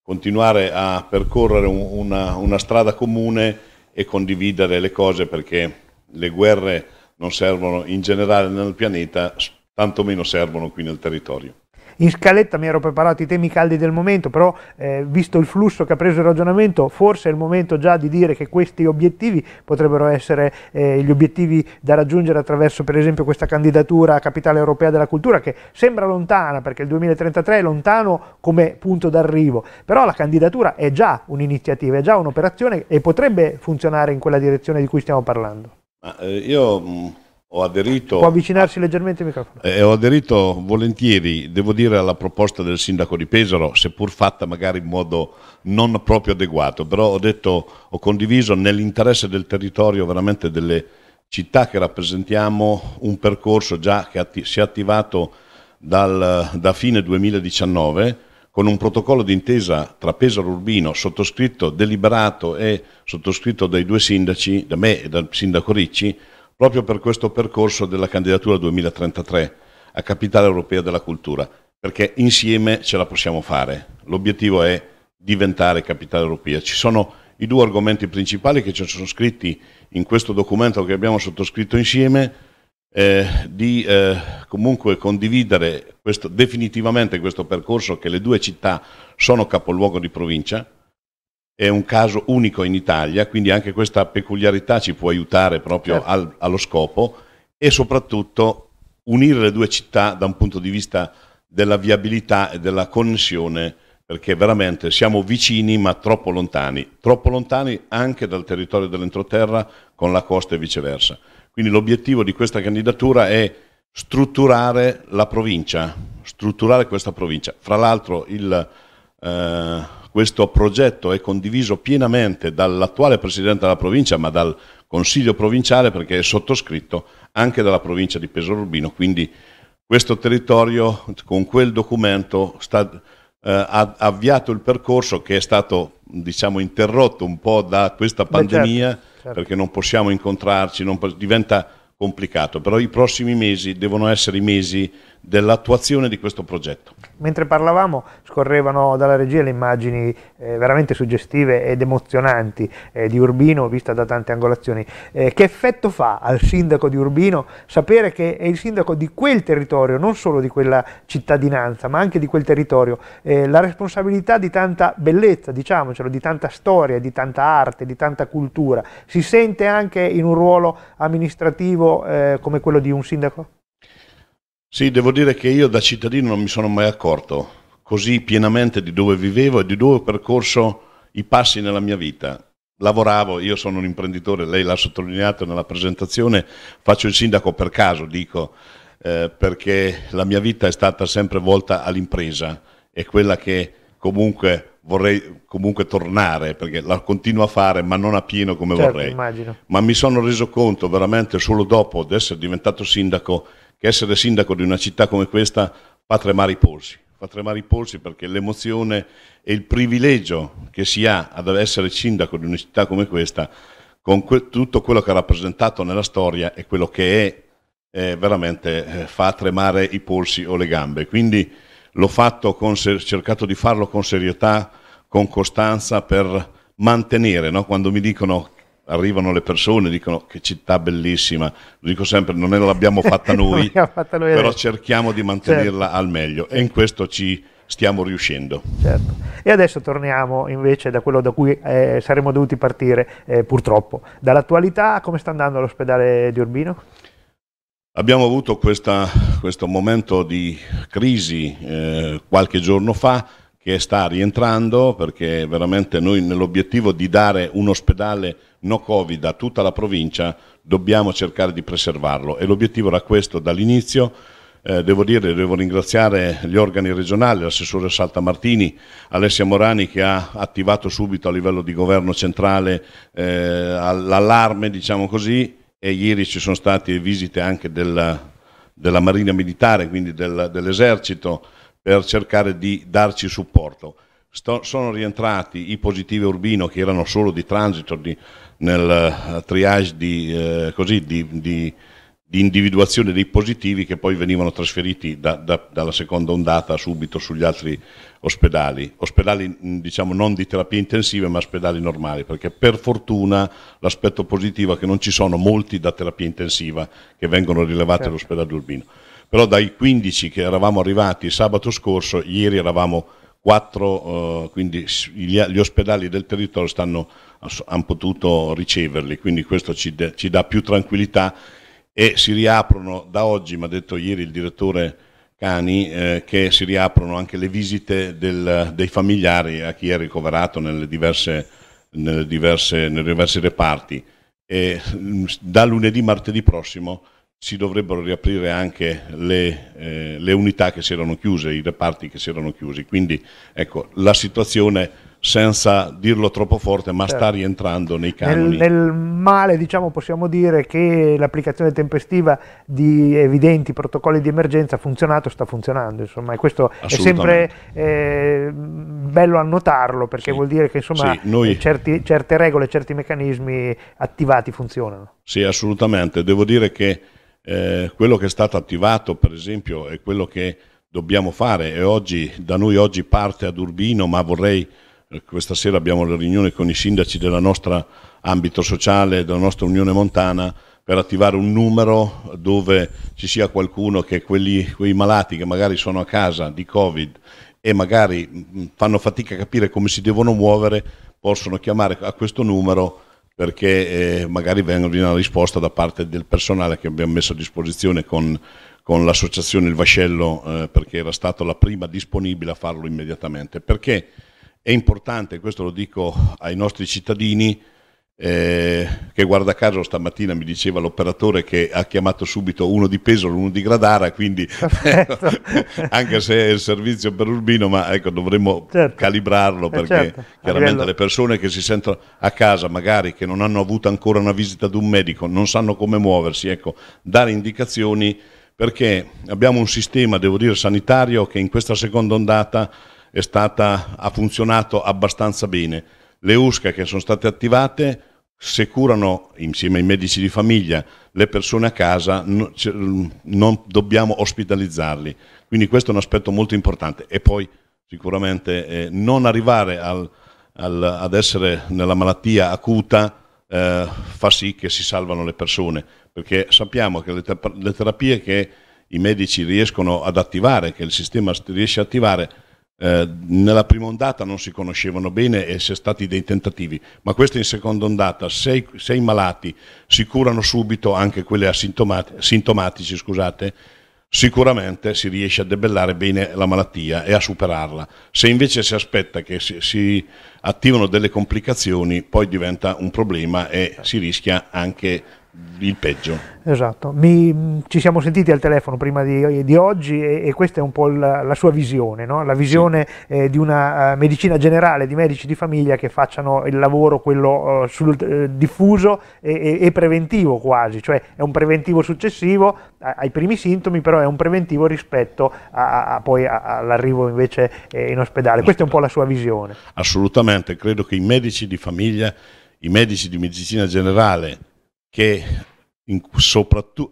S3: continuare a percorrere un, una, una strada comune e condividere le cose perché le guerre non servono in generale nel pianeta, tantomeno servono qui nel territorio.
S1: In scaletta mi ero preparato i temi caldi del momento, però eh, visto il flusso che ha preso il ragionamento, forse è il momento già di dire che questi obiettivi potrebbero essere eh, gli obiettivi da raggiungere attraverso per esempio questa candidatura a capitale europea della cultura, che sembra lontana perché il 2033 è lontano come punto d'arrivo, però la candidatura è già un'iniziativa, è già un'operazione e potrebbe funzionare in quella direzione di cui stiamo parlando.
S3: Ma, eh, io mm, ho aderito... Può
S1: avvicinarsi leggermente il microfono.
S3: Eh, ho aderito volentieri, devo dire, alla proposta del sindaco di Pesaro, seppur fatta magari in modo non proprio adeguato, però ho detto, ho condiviso nell'interesse del territorio veramente delle città che rappresentiamo un percorso già che atti si è attivato dal, da fine 2019 con un protocollo d'intesa tra Pesaro Urbino, sottoscritto, deliberato e sottoscritto dai due sindaci, da me e dal sindaco Ricci, proprio per questo percorso della candidatura 2033 a Capitale Europea della Cultura, perché insieme ce la possiamo fare. L'obiettivo è diventare Capitale Europea. Ci sono i due argomenti principali che ci sono scritti in questo documento che abbiamo sottoscritto insieme, eh, di eh, comunque condividere questo, definitivamente questo percorso che le due città sono capoluogo di provincia, è un caso unico in Italia, quindi anche questa peculiarità ci può aiutare proprio certo. al, allo scopo e soprattutto unire le due città da un punto di vista della viabilità e della connessione, perché veramente siamo vicini ma troppo lontani, troppo lontani anche dal territorio dell'entroterra con la costa e viceversa. Quindi l'obiettivo di questa candidatura è strutturare la provincia, strutturare questa provincia. Fra l'altro il... Eh, questo progetto è condiviso pienamente dall'attuale Presidente della provincia, ma dal Consiglio provinciale perché è sottoscritto anche dalla provincia di Pesaro Urbino, quindi questo territorio con quel documento sta, eh, ha avviato il percorso che è stato diciamo, interrotto un po' da questa certo, pandemia certo, certo. perché non possiamo incontrarci, non, diventa complicato, però i prossimi mesi devono essere i mesi dell'attuazione di questo progetto.
S1: Mentre parlavamo scorrevano dalla regia le immagini eh, veramente suggestive ed emozionanti eh, di Urbino vista da tante angolazioni. Eh, che effetto fa al sindaco di Urbino sapere che è il sindaco di quel territorio, non solo di quella cittadinanza, ma anche di quel territorio, eh, la responsabilità di tanta bellezza, diciamocelo, di tanta storia, di tanta arte, di tanta cultura, si sente anche in un ruolo amministrativo eh, come quello di un sindaco?
S3: Sì, devo dire che io da cittadino non mi sono mai accorto così pienamente di dove vivevo e di dove ho percorso i passi nella mia vita. Lavoravo, io sono un imprenditore, lei l'ha sottolineato nella presentazione, faccio il sindaco per caso, dico, eh, perché la mia vita è stata sempre volta all'impresa, è quella che comunque vorrei comunque tornare perché la continuo a fare ma non a pieno come certo, vorrei. Immagino. Ma mi sono reso conto veramente solo dopo di essere diventato sindaco che essere sindaco di una città come questa fa tremare i polsi, fa tremare i polsi perché l'emozione e il privilegio che si ha ad essere sindaco di una città come questa con que tutto quello che ha rappresentato nella storia e quello che è eh, veramente eh, fa tremare i polsi o le gambe. Quindi l'ho fatto, con, cercato di farlo con serietà, con costanza per mantenere, no? quando mi dicono arrivano le persone, dicono che città bellissima, lo dico sempre, non l'abbiamo fatta noi, fatta noi però cerchiamo di mantenerla certo. al meglio e in certo. questo ci stiamo riuscendo. Certo.
S1: E adesso torniamo invece da quello da cui eh, saremmo dovuti partire eh, purtroppo. Dall'attualità come sta andando l'ospedale di Urbino? Abbiamo
S3: avuto questa, questo momento di crisi eh, qualche giorno fa, che sta rientrando perché veramente noi nell'obiettivo di dare un ospedale no Covid a tutta la provincia, dobbiamo cercare di preservarlo e l'obiettivo era questo dall'inizio. Eh, devo dire, devo ringraziare gli organi regionali, l'assessore Saltamartini, Alessia Morani che ha attivato subito a livello di governo centrale eh, l'allarme, diciamo così, e ieri ci sono state visite anche del, della Marina Militare, quindi del, dell'esercito, per cercare di darci supporto. Sto, sono rientrati i positivi urbino che erano solo di transito, di, nel eh, triage di, eh, così, di, di, di, individuazione dei positivi che poi venivano trasferiti da, da, dalla seconda ondata subito sugli altri ospedali, ospedali mm, diciamo non di terapia intensiva ma ospedali normali, perché per fortuna l'aspetto positivo è che non ci sono molti da terapia intensiva che vengono rilevati certo. all'ospedale d'Urbino, Però dai 15 che eravamo arrivati sabato scorso, ieri eravamo 4, eh, quindi gli, gli ospedali del territorio stanno hanno potuto riceverli, quindi questo ci, de, ci, dà più tranquillità e si riaprono da oggi, mi ha detto ieri il direttore Cani, eh, che si riaprono anche le visite del, dei familiari a chi è ricoverato nelle diverse, nelle diverse, nei diversi reparti. E, mm, da lunedì, martedì prossimo si dovrebbero riaprire anche le, eh, le, unità che si erano chiuse, i reparti che si erano chiusi. Quindi ecco, la situazione senza dirlo troppo forte, ma certo. sta rientrando nei canoni. Nel,
S1: nel, male, diciamo, possiamo dire che l'applicazione tempestiva di evidenti protocolli di emergenza ha funzionato, sta funzionando, insomma, e questo è sempre eh, bello annotarlo, perché sì. vuol dire che, insomma, sì, noi... Eh, certi, certe regole, certi meccanismi attivati funzionano.
S3: Sì, assolutamente. Devo dire che eh, quello che è stato attivato, per esempio, è quello che dobbiamo fare e oggi, da noi oggi parte ad Urbino, ma vorrei questa sera abbiamo la riunione con i sindaci del nostro ambito sociale, della nostra Unione Montana, per attivare un numero dove ci sia qualcuno che quelli, quei malati che magari sono a casa di Covid e magari fanno fatica a capire come si devono muovere, possono chiamare a questo numero perché eh, magari viene una risposta da parte del personale che abbiamo messo a disposizione con, con l'associazione Il Vascello, eh, perché era stata la prima disponibile a farlo immediatamente. Perché? È importante, questo lo dico ai nostri cittadini, eh, che guarda caso stamattina mi diceva l'operatore che ha chiamato subito uno di Pesaro, uno di Gradara, quindi anche se è il servizio per Urbino, ma ecco, dovremmo certo. calibrarlo eh, perché eh certo. chiaramente livello... le persone che si sentono a casa, magari che non hanno avuto ancora una visita di un medico, non sanno come muoversi, ecco, dare indicazioni perché abbiamo un sistema, devo dire, sanitario che in questa seconda ondata stata, ha funzionato abbastanza bene. Le USCA che sono state attivate, se curano insieme ai medici di famiglia le persone a casa, non dobbiamo ospitalizzarli. Quindi questo è un aspetto molto importante. E poi sicuramente eh, non arrivare al, al, ad essere nella malattia acuta eh, fa sì che si salvano le persone, perché sappiamo che le, le terapie che i medici riescono ad attivare, che il sistema riesce a attivare, eh, nella prima ondata non si conoscevano bene e si è stati dei tentativi, ma questa in seconda ondata, se, se i malati si curano subito, anche quelli asintomatici, scusate, sicuramente si riesce a debellare bene la malattia e a superarla. Se invece si aspetta che si, si attivano delle complicazioni, poi diventa un problema e si rischia anche il peggio.
S1: Esatto, Mi, ci siamo sentiti al telefono prima di, di oggi e, e, questa è un po' la, la sua visione, no? la visione sì. eh, di una eh, medicina generale, di medici di famiglia che facciano il lavoro, quello eh, sul, eh, diffuso e, e, e, preventivo quasi, cioè è un preventivo successivo a, ai primi sintomi, però è un preventivo rispetto a, a, poi all'arrivo invece eh, in ospedale. Questa è un po' la sua visione.
S3: Assolutamente, credo che i medici di famiglia, i medici di medicina generale, che in,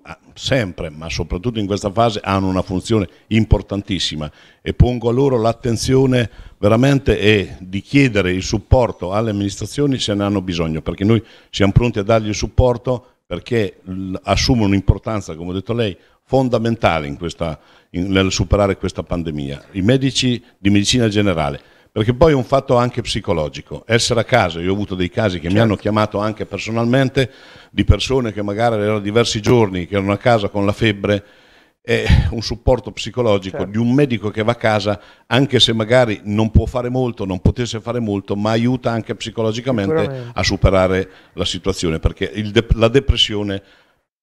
S3: ah, sempre, ma soprattutto in questa fase, hanno una funzione importantissima e pongo a loro l'attenzione veramente e di chiedere il supporto alle amministrazioni se ne hanno bisogno, perché noi siamo pronti a dargli il supporto perché assume un'importanza, come ha detto lei, fondamentale in questa, in, nel superare questa pandemia. I medici di medicina generale perché poi è un fatto anche psicologico. Essere a casa, io ho avuto dei casi che certo. mi hanno chiamato anche personalmente di persone che magari erano diversi giorni, che erano a casa con la febbre, è un supporto psicologico certo. di un medico che va a casa, anche se magari non può fare molto, non potesse fare molto, ma aiuta anche psicologicamente a superare la situazione, perché de- la depressione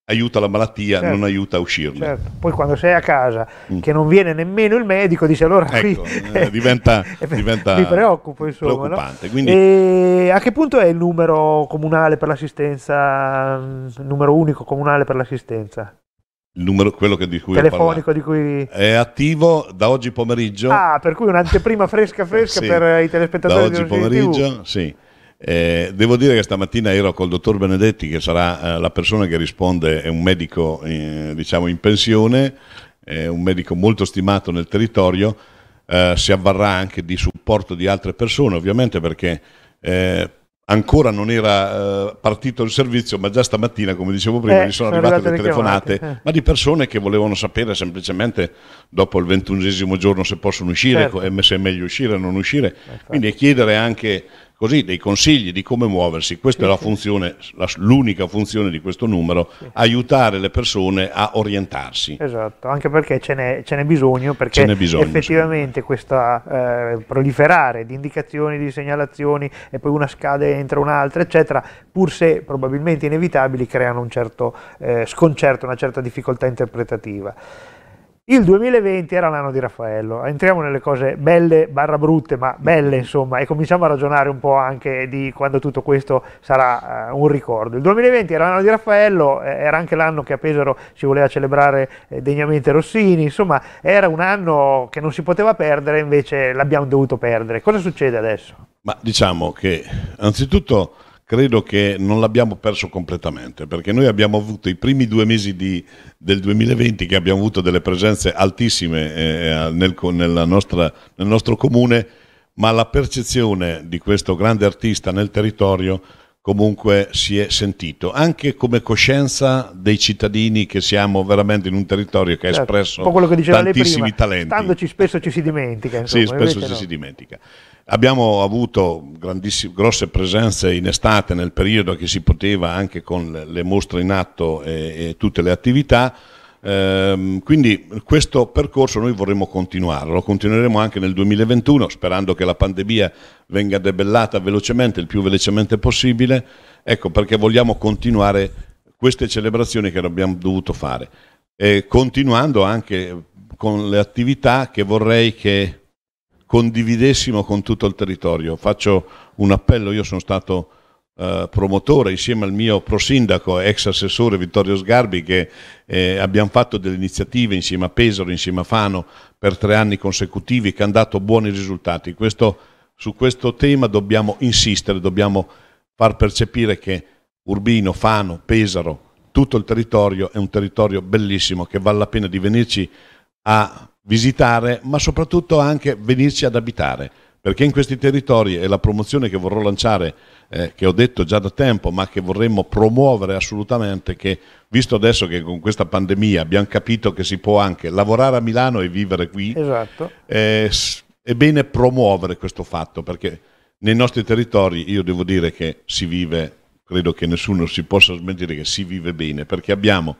S3: aiuta la malattia, certo. non aiuta a uscirne.
S1: Certo. Poi quando sei a casa mm. che non viene nemmeno il medico, dice allora ecco,
S3: eh, diventa, eh, diventa mi preoccupo,
S1: insomma, preoccupante. No? Quindi... E a che punto è il numero comunale per l'assistenza, il mm, numero unico comunale per l'assistenza?
S3: Il numero, quello che, di cui telefonico di cui è attivo da oggi pomeriggio. Ah,
S1: per cui un'anteprima fresca fresca sì. per i telespettatori da oggi pomeriggio, TV.
S3: sì eh, devo dire che stamattina ero col dottor Benedetti, che sarà eh, la persona che risponde, è un medico eh, diciamo in pensione, un medico molto stimato nel territorio, eh, si avvarrà anche di supporto di altre persone, ovviamente perché eh, ancora non era eh, partito il servizio, ma già stamattina, come dicevo prima, mi sono, arrivate, arrivate le telefonate, certo. ma di persone che volevano sapere semplicemente dopo il ventunesimo giorno se possono uscire, certo. se è meglio uscire o non uscire, quindi certo. chiedere anche così dei consigli di come muoversi. Questa è la funzione, l'unica funzione di questo numero, aiutare le persone a orientarsi.
S1: Esatto, anche perché ce n'è, bisogno, perché n'è bisogno, effettivamente questo eh, proliferare di indicazioni, di segnalazioni e poi una scade entra un'altra, eccetera, pur se probabilmente inevitabili, creano un certo eh, sconcerto, una certa difficoltà interpretativa. Il 2020 era l'anno di Raffaello, entriamo nelle cose belle barra brutte, ma belle insomma, e cominciamo a ragionare un po' anche di quando tutto questo sarà uh, un ricordo. Il 2020 era l'anno di Raffaello, eh, era anche l'anno che a Pesaro si voleva celebrare eh, degnamente Rossini, insomma era un anno che non si poteva perdere, invece l'abbiamo dovuto perdere. Cosa succede adesso?
S3: Ma diciamo che anzitutto credo che non l'abbiamo perso completamente, perché noi abbiamo avuto i primi due mesi di, del 2020 che abbiamo avuto delle presenze altissime eh, eh nel, nostra, nel nostro comune, ma la percezione di questo grande artista nel territorio comunque si è sentito, anche come coscienza dei cittadini che siamo veramente in un territorio che ha certo, espresso un po che talenti. Standoci
S1: spesso ci si dimentica. Insomma, sì, spesso ci no. si
S3: dimentica. Abbiamo avuto grosse presenze in estate nel periodo che si poteva anche con le mostre in atto e, e tutte le attività, ehm, quindi questo percorso noi vorremmo continuare, lo continueremo anche nel 2021 sperando che la pandemia venga debellata velocemente, il più velocemente possibile, ecco perché vogliamo continuare queste celebrazioni che abbiamo dovuto fare, e continuando anche con le attività che vorrei che condividessimo con tutto il territorio. Faccio un appello, io sono stato eh, promotore insieme al mio prosindaco, ex assessore Vittorio Sgarbi, che eh, abbiamo fatto delle iniziative insieme a Pesaro, insieme a Fano, per tre anni consecutivi che hanno dato buoni risultati. Questo, su questo tema dobbiamo insistere, dobbiamo far percepire che Urbino, Fano, Pesaro, tutto il territorio è un territorio bellissimo che vale la pena di venirci a visitare, ma soprattutto anche venirci ad abitare, perché in questi territori è la promozione che vorrò lanciare, eh, che ho detto già da tempo, ma che vorremmo promuovere assolutamente, che visto adesso che con questa pandemia abbiamo capito che si può anche lavorare a Milano e vivere qui, esatto. eh, è bene promuovere questo fatto, perché nei nostri territori io devo dire che si vive, credo che nessuno si possa smentire che si vive bene, perché abbiamo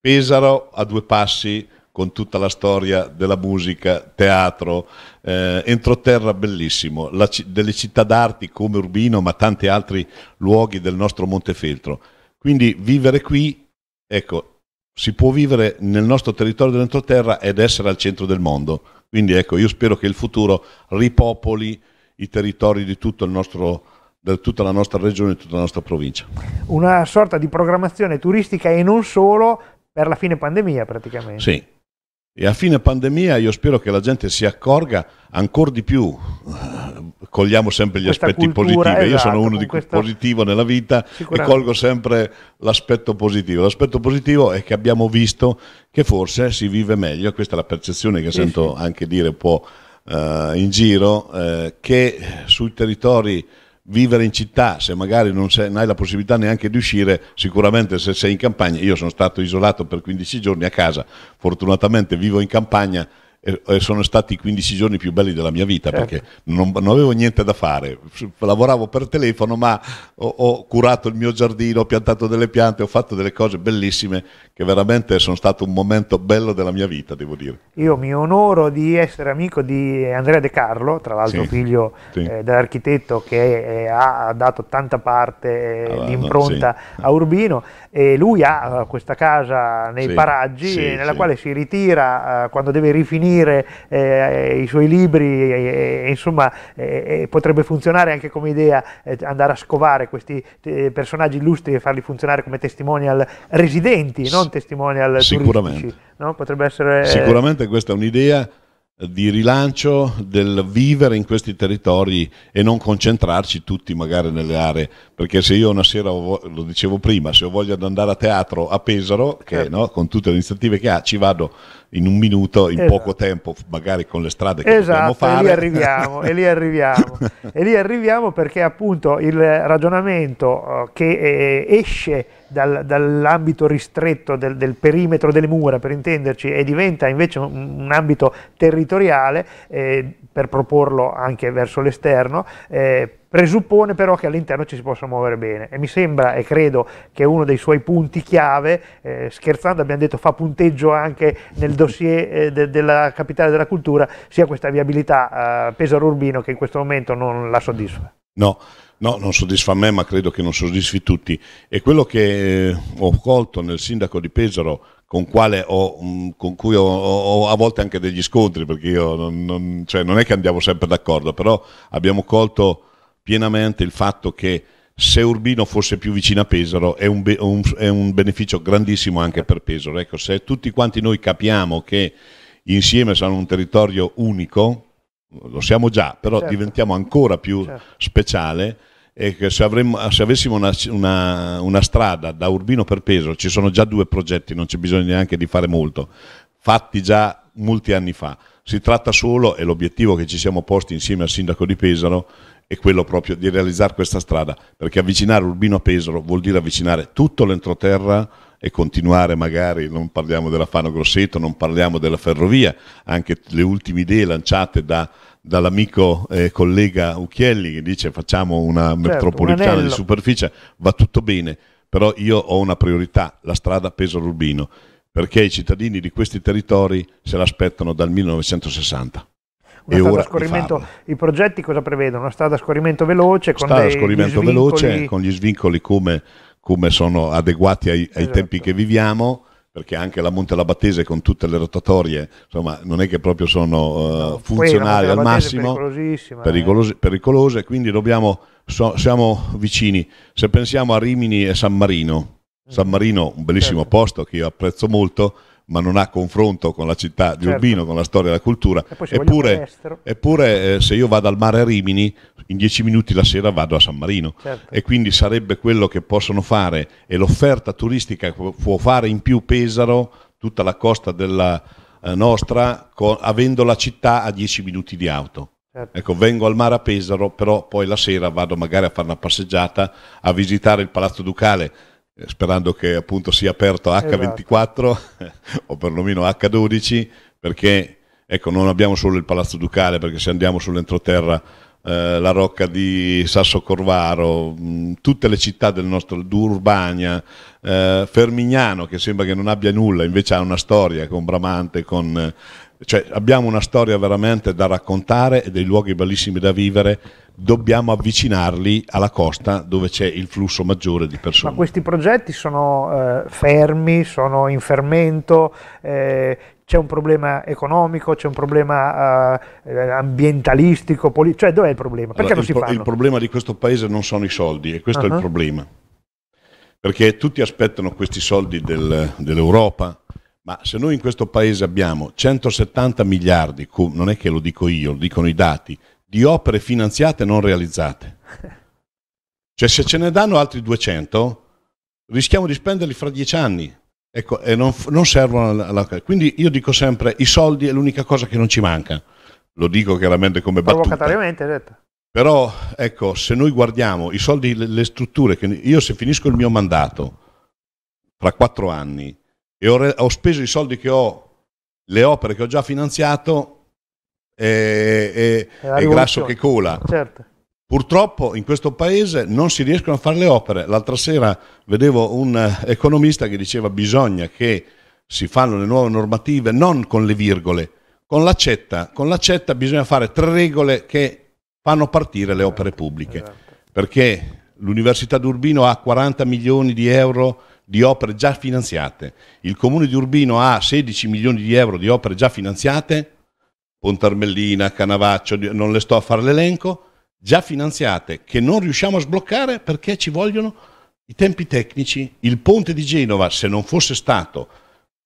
S3: Pesaro a due passi, con tutta la storia della musica, teatro, eh, entroterra bellissimo, la, delle città d'arti come Urbino, ma tanti altri luoghi del nostro Montefeltro. Quindi vivere qui, ecco, si può vivere nel nostro territorio dell'entroterra ed essere al centro del mondo. Quindi ecco, io spero che il futuro ripopoli i territori di tutto il nostro da tutta la nostra regione e tutta la nostra provincia.
S1: Una sorta di programmazione turistica e non solo per la fine pandemia praticamente. Sì,
S3: e a fine pandemia io spero che la gente si accorga ancora di più. Cogliamo sempre gli Questa aspetti cultura, positivi. Esatto, io sono esatto, uno di questo... positivo nella vita e colgo sempre l'aspetto positivo. L'aspetto positivo è che abbiamo visto che forse si vive meglio. Questa è la percezione che sì, sento sì. anche dire un po' eh, in giro, eh, che sui territori vivere in città, se magari non, sei, non, hai la possibilità neanche di uscire, sicuramente se sei in campagna, io sono stato isolato per 15 giorni a casa, fortunatamente vivo in campagna e, e sono stati i 15 giorni più belli della mia vita certo. perché non, non, avevo niente da fare, lavoravo per telefono ma ho, ho, curato il mio giardino, ho piantato delle piante, ho fatto delle cose bellissime che veramente sono stato un momento bello della mia vita, devo dire.
S1: Io mi onoro di essere amico di Andrea De Carlo, tra l'altro sì, figlio sì. eh, dell'architetto che eh, ha dato tanta parte eh, ah, di impronta no, sì. a Urbino e lui ha eh, questa casa nei paraggi nella quale si ritira eh, quando deve rifinire eh, i suoi libri e, insomma potrebbe funzionare anche come idea andare a scovare questi personaggi illustri e farli funzionare come testimonial residenti, non testimonial Sicuramente. No? Potrebbe essere... Eh, Sicuramente
S3: questa è un'idea di rilancio del vivere in questi territori e non concentrarci tutti magari nelle aree perché se io una sera lo dicevo prima se ho voglia di andare a teatro a Pesaro che certo. no, con tutte le iniziative che ha ci vado in un minuto in esatto. poco tempo magari con le strade che esatto, fare e lì arriviamo e
S1: lì arriviamo e lì arriviamo perché appunto il ragionamento eh, che eh, esce dal, dall'ambito ristretto del, del, perimetro delle mura, per intenderci, e diventa invece un, un ambito territoriale, eh, per proporlo anche verso l'esterno, eh, presuppone però che all'interno ci si possa muovere bene e mi sembra e credo che uno dei suoi punti chiave, eh, scherzando abbiamo detto fa punteggio anche nel dossier eh, de della capitale della cultura, sia questa viabilità eh, Pesaro Urbino che in questo momento non la soddisfa.
S3: No, No, non soddisfa me, ma credo che non soddisfi tutti. E quello che eh, ho colto nel sindaco di Pesaro, con, ho, mm, con cui ho, ho, a volte anche degli scontri, perché io non, non, cioè non è che andiamo sempre d'accordo, però abbiamo colto pienamente il fatto che se Urbino fosse più vicino a Pesaro è un, be- un, è un, beneficio grandissimo anche per Pesaro. Ecco, se tutti quanti noi capiamo che insieme siamo un territorio unico, lo siamo già, però certo. diventiamo ancora più certo. speciale è che se, avremmo, se avessimo una, una, una, strada da Urbino per Peso, ci sono già due progetti, non c'è bisogno neanche di fare molto, fatti già molti anni fa. Si tratta solo, e l'obiettivo che ci siamo posti insieme al sindaco di Pesaro, è quello proprio di realizzare questa strada, perché avvicinare Urbino a Pesaro vuol dire avvicinare tutto l'entroterra e continuare magari, non parliamo della Fano Grosseto, non parliamo della ferrovia, anche le ultime idee lanciate da dall'amico eh, collega Ucchielli che dice facciamo una certo, metropolitana un di superficie, va tutto bene, però io ho una priorità, la strada Pesaro-Urbino, perché i cittadini di questi territori se l'aspettano dal 1960
S1: una strada a scorrimento, i progetti cosa prevedono? Una strada a scorrimento veloce con strada dei, scorrimento gli veloce
S3: con gli svincoli come, come sono adeguati ai, ai esatto. tempi che viviamo perché anche la Monte Labattese con tutte le rotatorie, insomma, non è che proprio sono uh, funzionali al massimo, pericolose, eh. pericolose, quindi dobbiamo, so, siamo vicini. Se pensiamo a Rimini e San Marino, San Marino, un bellissimo certo. posto che io apprezzo molto, ma non ha confronto con la città di certo. Urbino, con la storia e la cultura. E eppure, eppure eh, se io vado al mare a Rimini, in dieci minuti la sera vado a San Marino. Certo. E quindi sarebbe quello che possono fare e l'offerta turistica può fare in più Pesaro, tutta la costa della eh, nostra, con, avendo la città a dieci minuti di auto. Certo. Ecco, vengo al mare a Pesaro, però poi la sera vado magari a fare una passeggiata, a visitare il Palazzo Ducale eh, sperando che appunto sia aperto H24 esatto. o perlomeno H12 perché ecco, non abbiamo solo il Palazzo Ducale perché se andiamo sull'entroterra eh, la Rocca di Sasso Corvaro, mh, tutte le città del nostro Urbania, eh, Fermignano che sembra che non abbia nulla, invece ha una storia con Bramante, con eh, cioè, abbiamo una storia veramente da raccontare e dei luoghi bellissimi da vivere, dobbiamo avvicinarli alla costa dove c'è il flusso maggiore di persone. Ma
S1: questi progetti sono eh, fermi, sono in fermento, eh, c'è un problema economico, c'è un problema eh, ambientalistico, poli- cioè dov'è il problema? Perché allora, non si pro- fanno? Il
S3: problema di questo paese non sono i soldi e questo uh-huh. è il uh-huh. problema. Perché tutti aspettano questi soldi del, dell'Europa, ma se noi in questo paese abbiamo 170 miliardi, non è che lo dico io, lo dicono i dati, di opere finanziate non realizzate. Cioè se ce ne danno altri 200, rischiamo di spenderli fra dieci anni. Ecco, e non, non servono alla, Quindi io dico sempre, i soldi è l'unica cosa che non ci manca. Lo dico chiaramente come battuta. Provocatoriamente detto. Però, ecco, se noi guardiamo i soldi, le, le strutture, che io se finisco il mio mandato, fra quattro anni, e ho, re- ho speso i soldi che ho, le opere che ho già finanziato, e, e, è grasso che cola. Certo. Purtroppo in questo paese non si riescono a fare le opere. L'altra sera vedevo un eh, economista che diceva che bisogna che si fanno le nuove normative non con le virgole, con l'accetta. Con l'accetta bisogna fare tre regole che fanno partire le opere esatto, pubbliche. Esatto. Perché l'Università d'Urbino ha 40 milioni di euro di opere già finanziate. Il comune di Urbino ha 16 milioni di euro di opere già finanziate, Armellina, Canavaccio, non le sto a fare l'elenco, già finanziate che non riusciamo a sbloccare perché ci vogliono i tempi tecnici. Il ponte di Genova, se non fosse stato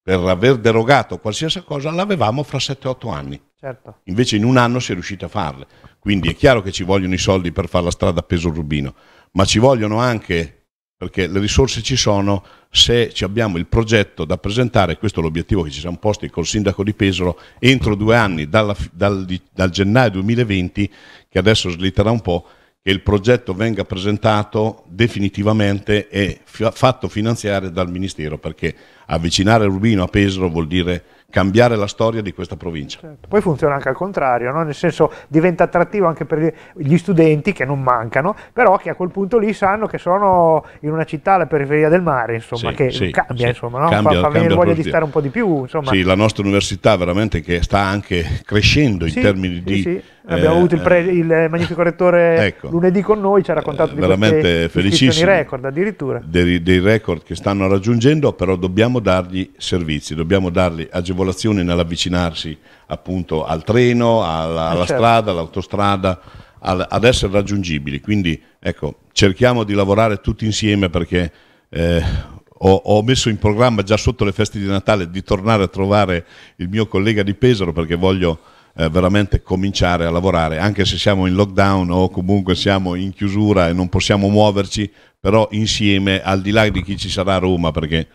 S3: per aver derogato qualsiasi cosa, l'avevamo fra 7-8 anni. Certo. Invece in un anno si è riusciti a farle. Quindi è chiaro che ci vogliono i soldi per fare la strada a peso rubino, ma ci vogliono anche perché le risorse ci sono se abbiamo il progetto da presentare, questo è l'obiettivo che ci siamo posti col sindaco di Pesaro, entro due anni, dalla, dal, dal, gennaio 2020, che adesso slitterà un po', che il progetto venga presentato definitivamente e fatto finanziare dal Ministero, perché avvicinare Rubino a Pesaro vuol dire cambiare la storia di questa provincia. Certo.
S1: Poi funziona anche al contrario, no? nel senso diventa attrattivo anche per gli studenti che non mancano, però che a quel punto lì sanno che sono in una città alla periferia del mare, insomma, sì, che sì, cambia, sì. insomma, no? cambia, fa, fa venire voglia di stare un po' di più. Insomma. Sì,
S3: la nostra università veramente che sta anche crescendo in termini di Abbiamo eh, avuto il, pre,
S1: eh. il, magnifico rettore ecco, lunedì con noi, ci ha raccontato eh, di veramente felicissimi record addirittura.
S3: Dei, dei, record che stanno raggiungendo, però dobbiamo dargli servizi, dobbiamo dargli agevolazioni nell'avvicinarsi appunto al treno, alla, eh, alla certo. strada, all'autostrada, al, ad essere raggiungibili. Quindi ecco, cerchiamo di lavorare tutti insieme perché... Eh, ho, ho, messo in programma già sotto le feste di Natale di tornare a trovare il mio collega di Pesaro perché voglio eh, veramente cominciare a lavorare, anche se siamo in lockdown o comunque siamo in chiusura e non possiamo muoverci, però insieme, al di là di chi ci sarà a Roma, perché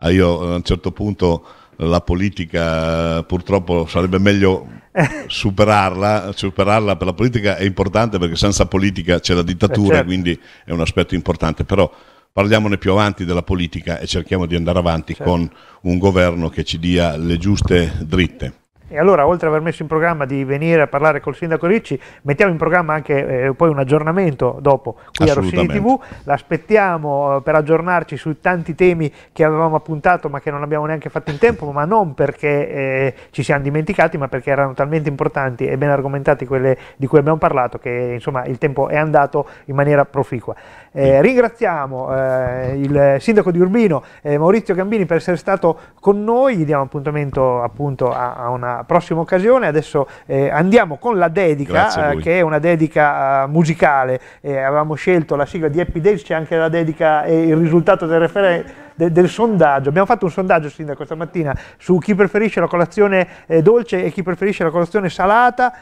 S3: eh, io eh, a un certo punto eh, la politica purtroppo sarebbe meglio superarla, superarla per la politica è importante perché senza politica c'è la dittatura, certo. quindi è un aspetto importante, però parliamone più avanti della politica e cerchiamo di andare avanti certo. con un governo che ci dia le giuste dritte.
S1: E allora, oltre ad aver messo in programma di venire a parlare col sindaco Ricci, mettiamo in programma anche eh, poi un aggiornamento dopo qui a Rossini TV. L'aspettiamo eh, per aggiornarci su tanti temi che avevamo appuntato ma che non abbiamo neanche fatto in tempo, ma non perché eh, ci siamo dimenticati, ma perché erano talmente importanti e ben argomentati quelle di cui abbiamo parlato che insomma il tempo è andato in maniera proficua. Eh, ringraziamo eh, il sindaco di Urbino Maurizio Gambini per essere stato con noi, gli diamo appuntamento appunto a, a una prossima occasione. Adesso eh, andiamo con la dedica, eh, che è una dedica eh, musicale. Eh, avevamo scelto la sigla di Happy Days, c'è anche la dedica e il risultato del referendum. Del, del sondaggio. Abbiamo fatto un sondaggio, Sindaco, stamattina su chi preferisce la colazione eh, dolce e chi preferisce la colazione salata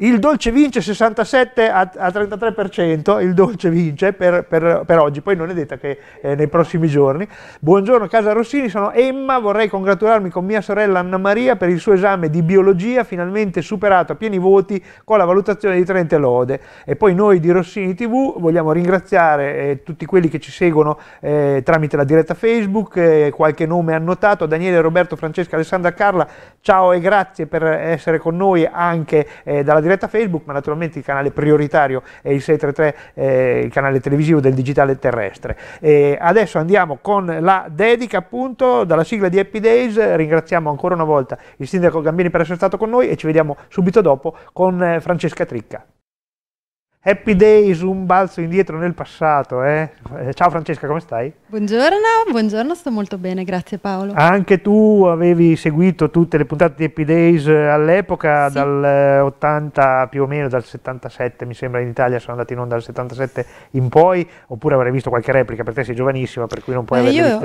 S1: il dolce vince 67 a, 33%, il dolce vince per, per, per, oggi, poi non è detta che eh, nei prossimi giorni. Buongiorno Casa Rossini, sono Emma, vorrei congratularmi con mia sorella Anna Maria per il suo esame di biologia finalmente superato a pieni voti con la valutazione di 30 lode. E poi noi di Rossini TV vogliamo ringraziare eh, tutti quelli che ci seguono eh, tramite la diretta Facebook, eh, qualche nome annotato, Daniele, Roberto, Francesca, Alessandra, Carla, ciao e grazie per eh, essere con noi anche eh, dalla diretta diretta Facebook, ma naturalmente il canale prioritario è il 633, eh, il canale televisivo del digitale terrestre. E adesso andiamo con la dedica appunto dalla sigla di Happy Days, ringraziamo ancora una volta il sindaco Gambini per essere stato con noi e ci vediamo subito dopo con eh, Francesca Tricca. Happy Days, un balzo indietro nel passato. Eh. eh? Ciao Francesca, come stai?
S4: Buongiorno, buongiorno, sto molto bene, grazie Paolo.
S1: Anche tu avevi seguito tutte le puntate di Happy Days eh, all'epoca, sì. dal 80 eh, più o meno, dal 77 mi sembra in Italia, sono andati in onda dal 77 in poi, oppure avrei visto qualche replica, per te sei giovanissima, per cui non puoi averle io...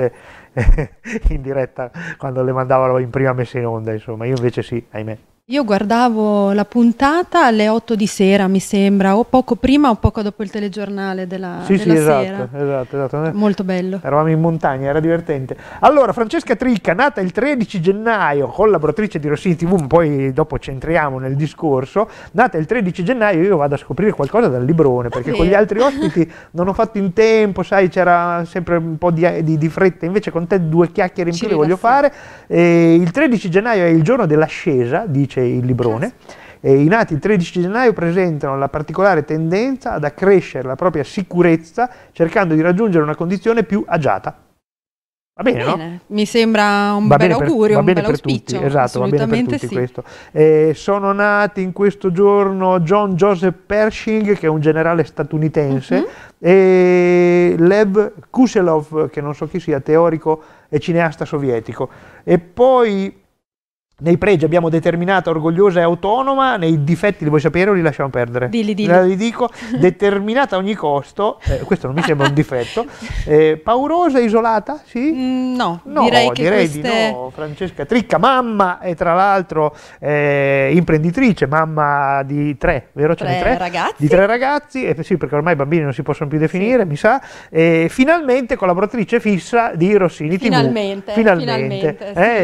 S1: viste in diretta quando le mandavano in prima messa in onda, insomma, io invece sì, ahimè.
S4: Io guardavo la puntata alle 8 di sera, mi sembra, o poco prima o poco dopo il telegiornale della, sì, della sì, esatto, esatto,
S1: esatto, esatto, Molto bello. Eravamo in montagna, era divertente. Allora, Francesca Tricca, nata il 13 gennaio, collaboratrice di Rossini TV, poi dopo centriamo nel discorso, nata il 13 gennaio, io vado a scoprire qualcosa dal librone, ah, perché eh. con gli altri ospiti non ho fatto in tempo, sai, c'era sempre un po' di, di, di, fretta, invece con te due chiacchiere in più le voglio fare. E il 13 gennaio è il giorno dell'ascesa, dice dice il librone. E I nati il 13 gennaio presentano la particolare tendenza ad accrescere la propria sicurezza cercando di raggiungere una condizione più agiata.
S4: Va bene, bene. no? Mi sembra un va bel augurio, per, un bel auspicio. esatto, va bene per tutti sì. questo.
S1: Eh, sono nati in questo giorno John Joseph Pershing, che è un generale statunitense, uh-huh. e Lev Kuselov, che non so chi sia, teorico e cineasta sovietico. E poi nei pregi abbiamo determinata, orgogliosa e autonoma, nei difetti li vuoi sapere o li lasciamo perdere? Dilli, dilli. li dico, determinata a ogni costo, eh, questo non mi sembra un difetto, eh, paurosa, isolata, sì? Mm, no, no, direi, no, che direi queste... di no. Francesca Tricca, mamma e tra l'altro eh, imprenditrice, mamma di tre, vero? Cioè, tre, tre ragazzi. Di tre ragazzi, eh, sì perché ormai i bambini non si possono più definire, sì. mi sa, e finalmente collaboratrice fissa di Rossini finalmente, TV. Finalmente, finalmente. Sì, eh, sì.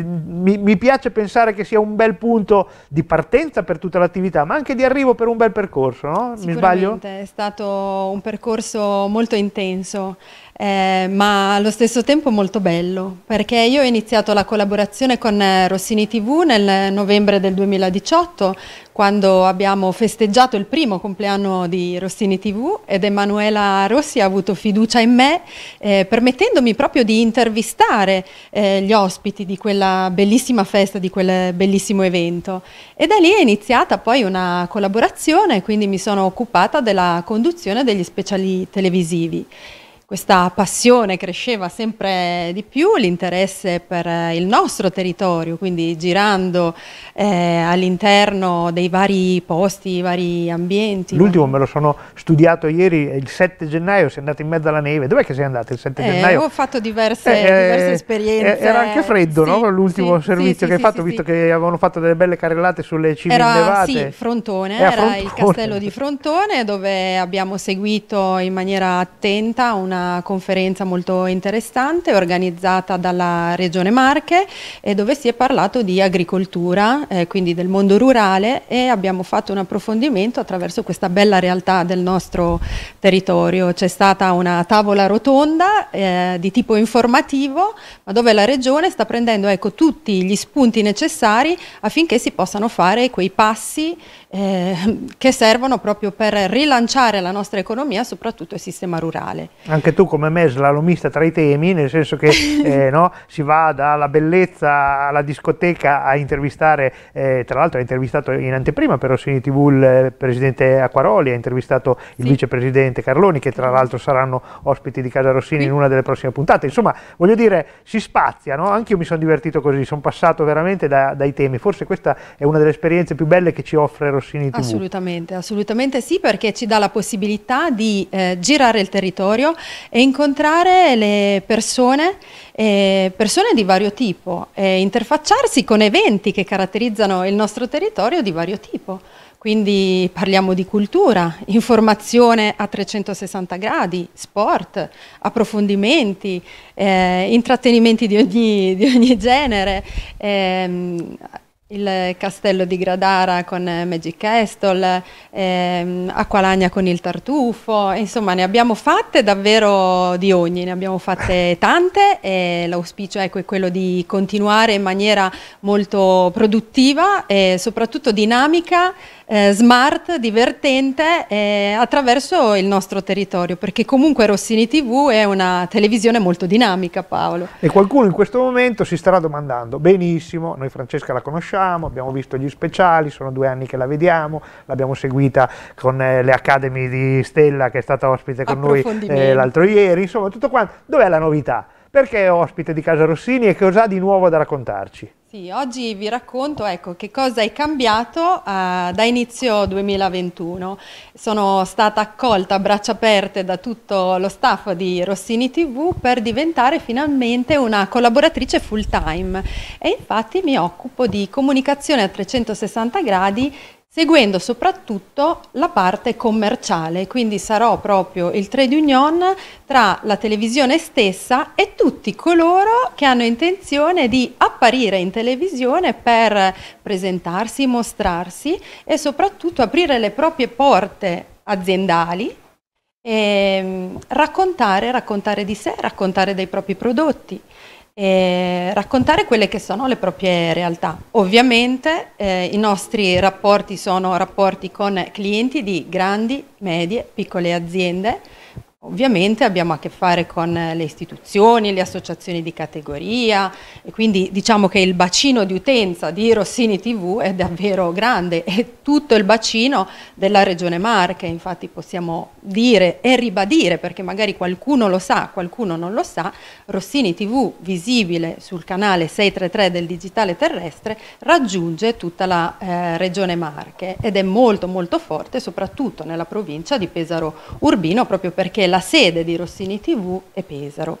S1: Eh, mi, mi piace piace pensare che sia un bel punto di partenza per tutta l'attività, ma anche di arrivo per un bel percorso, no? Mi sbaglio? È
S4: stato un percorso molto intenso eh, ma allo stesso tempo molto bello, perché io ho iniziato la collaborazione con eh, Rossini TV nel novembre del 2018, quando abbiamo festeggiato il primo compleanno di Rossini TV ed Emanuela Rossi ha avuto fiducia in me, eh, permettendomi proprio di intervistare eh, gli ospiti di quella bellissima festa, di quel bellissimo evento. E da lì è iniziata poi una collaborazione, quindi mi sono occupata della conduzione degli speciali televisivi questa passione cresceva sempre di più, l'interesse per eh, il nostro territorio, quindi girando eh, all'interno dei vari posti, i vari ambienti. L'ultimo
S1: me lo sono studiato ieri, il 7 gennaio, sei andato in mezzo alla neve, dov'è che sei andato il 7 eh, gennaio? Ho
S4: fatto diverse, eh, eh diverse eh, esperienze. Era anche freddo
S1: sì, no? l'ultimo sì, servizio sì, che hai fatto, visto che avevano fatto delle belle carrellate sulle cibi era, innevate. Sì,
S4: Frontone, era, era Frontone. il castello di Frontone dove abbiamo seguito in maniera attenta una una conferenza molto interessante organizzata dalla Regione Marche eh, dove si è parlato di agricoltura, eh, quindi del mondo rurale e abbiamo fatto un approfondimento attraverso questa bella realtà del nostro territorio. C'è stata una tavola rotonda eh, di tipo informativo ma dove la Regione sta prendendo ecco, tutti gli spunti necessari affinché si possano fare quei passi eh, che servono proprio per rilanciare la nostra economia, soprattutto il sistema rurale.
S1: Anche tu come me slalomista tra i temi, nel senso che eh, no, si va dalla bellezza alla discoteca a intervistare, eh, tra l'altro ha intervistato in anteprima per Rossini TV il eh, presidente Acquaroli, ha intervistato il sì. vicepresidente Carloni, che tra l'altro saranno ospiti di Casa Rossini sì. in una delle prossime puntate. Insomma, voglio dire, si spazia, no? anche io mi sono divertito così, sono passato veramente da, dai temi, forse questa è una delle esperienze più belle che ci offre Rossini patrocini TV.
S4: Assolutamente, assolutamente sì, perché ci dà la possibilità di eh, girare il territorio e incontrare le persone, eh, persone di vario tipo, e interfacciarsi con eventi che caratterizzano il nostro territorio di vario tipo. Quindi parliamo di cultura, informazione a 360 gradi, sport, approfondimenti, eh, intrattenimenti di ogni, di ogni genere, ehm, il castello di Gradara con eh, Magic Castle, ehm, Acqualagna con il tartufo, insomma ne abbiamo fatte davvero di ogni, ne abbiamo fatte tante e l'auspicio ecco, è quello di continuare in maniera molto produttiva e soprattutto dinamica eh, smart, divertente eh, attraverso il nostro territorio, perché comunque Rossini TV è una televisione molto dinamica, Paolo.
S1: E qualcuno in questo momento si starà domandando, benissimo, noi Francesca la conosciamo, abbiamo visto gli speciali, sono due anni che la vediamo, l'abbiamo seguita con eh, le Academy di Stella che è stata ospite con noi eh, l'altro ieri, insomma tutto quanto, dov'è la novità? Perché è ospite di Casa Rossini e cosa ha di nuovo da raccontarci?
S4: Sì, oggi vi racconto ecco, che cosa è cambiato eh, da inizio 2021. Sono stata accolta a braccia aperte da tutto lo staff di Rossini TV per diventare finalmente una collaboratrice full time e infatti mi occupo di comunicazione a 360 gradi seguendo soprattutto la parte commerciale, quindi sarò proprio il trade union tra la televisione stessa e tutti coloro che hanno intenzione di apparire in televisione per presentarsi, mostrarsi e soprattutto aprire le proprie porte aziendali e mm, raccontare, raccontare di sé, raccontare dei propri prodotti e raccontare quelle che sono le proprie realtà. Ovviamente eh, i nostri rapporti sono rapporti con clienti di grandi, medie, piccole aziende Ovviamente abbiamo a che fare con eh, le istituzioni, le associazioni di categoria e quindi diciamo che il bacino di utenza di Rossini TV è davvero grande e tutto il bacino della regione Marche, infatti possiamo dire e ribadire perché magari qualcuno lo sa, qualcuno non lo sa, Rossini TV visibile sul canale 633 del digitale terrestre raggiunge tutta la eh, regione Marche ed è molto molto forte soprattutto nella provincia di Pesaro Urbino proprio perché la la sede di Rossini TV è Pesaro.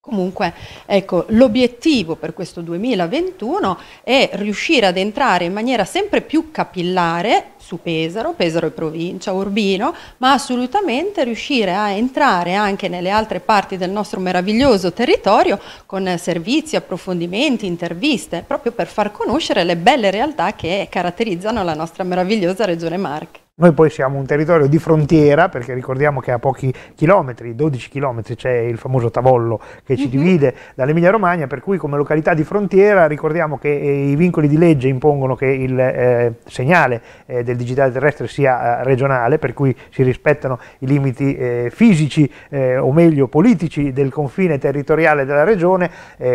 S4: Comunque, ecco, l'obiettivo per questo 2021 è riuscire ad entrare in maniera sempre più capillare su Pesaro, Pesaro e provincia, Urbino, ma assolutamente riuscire a entrare anche nelle altre parti del nostro meraviglioso territorio con servizi, approfondimenti, interviste, proprio per far conoscere le belle realtà che caratterizzano la nostra meravigliosa regione Marche.
S1: Noi poi siamo un territorio di frontiera, perché ricordiamo che a pochi chilometri, 12 chilometri, c'è il famoso Tavollo che ci mhm. divide dall'Emilia Romagna, per cui come località di frontiera ricordiamo che eh, i vincoli di legge impongono che il eh, segnale eh, del digitale terrestre sia eh, regionale, per cui si rispettano i limiti eh, fisici eh, o meglio politici del confine territoriale della regione,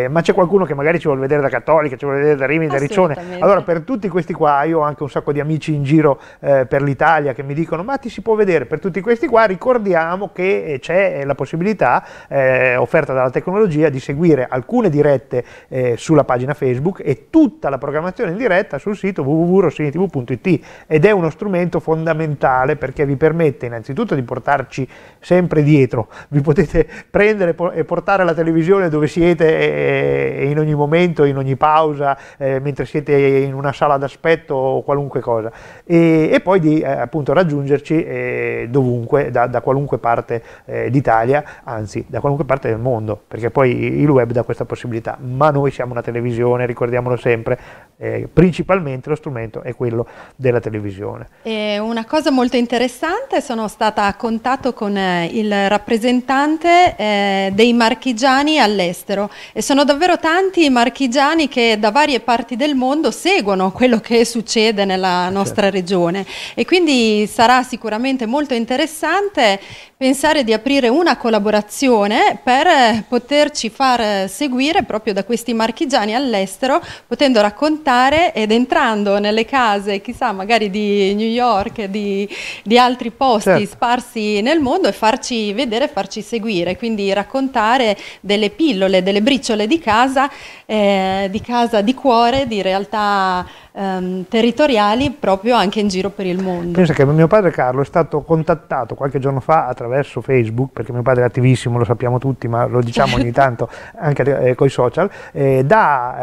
S1: ma c'è qualcuno che magari ci vuole vedere da Cattolica, ci vuole vedere da Rimini, da Riccione. Allora per tutti questi qua io ho anche un sacco di amici in giro per l'Italia, Italia che mi dicono ma ti si può vedere per tutti questi qua, ricordiamo che eh, c'è eh, la possibilità eh, offerta dalla tecnologia di seguire alcune dirette eh, sulla pagina Facebook e tutta la programmazione in diretta sul sito www.rossinitv.it ed è uno strumento fondamentale perché vi permette innanzitutto di portarci sempre dietro, vi potete prendere e portare la televisione dove siete e eh, in ogni momento, in ogni pausa, eh, mentre siete in una sala d'aspetto o qualunque cosa e, e poi di appunto raggiungerci eh, dovunque, da, da, qualunque parte eh, d'Italia, anzi da qualunque parte del mondo, perché poi il web dà questa possibilità, ma noi siamo una televisione, ricordiamolo sempre, eh, principalmente lo strumento è quello della televisione.
S4: E una cosa molto interessante, sono stata a contatto con eh, il rappresentante eh, dei marchigiani all'estero e sono davvero tanti i marchigiani che da varie parti del mondo seguono quello che succede nella eh, nostra certo. regione e quindi quindi sarà sicuramente molto interessante pensare di aprire una collaborazione per poterci far seguire proprio da questi marchigiani all'estero, potendo raccontare ed entrando nelle case, chissà, magari di New York, di, di altri posti certo. sparsi nel mondo e farci vedere, farci seguire, quindi raccontare delle pillole, delle briciole di casa, eh, di casa di cuore, di realtà ehm, territoriali proprio anche in giro per il mondo. Pensa
S1: che mio padre Carlo è stato contattato qualche giorno fa attraverso Facebook, perché mio padre è attivissimo, lo sappiamo tutti, ma lo diciamo ogni tanto anche eh, con i social, eh, da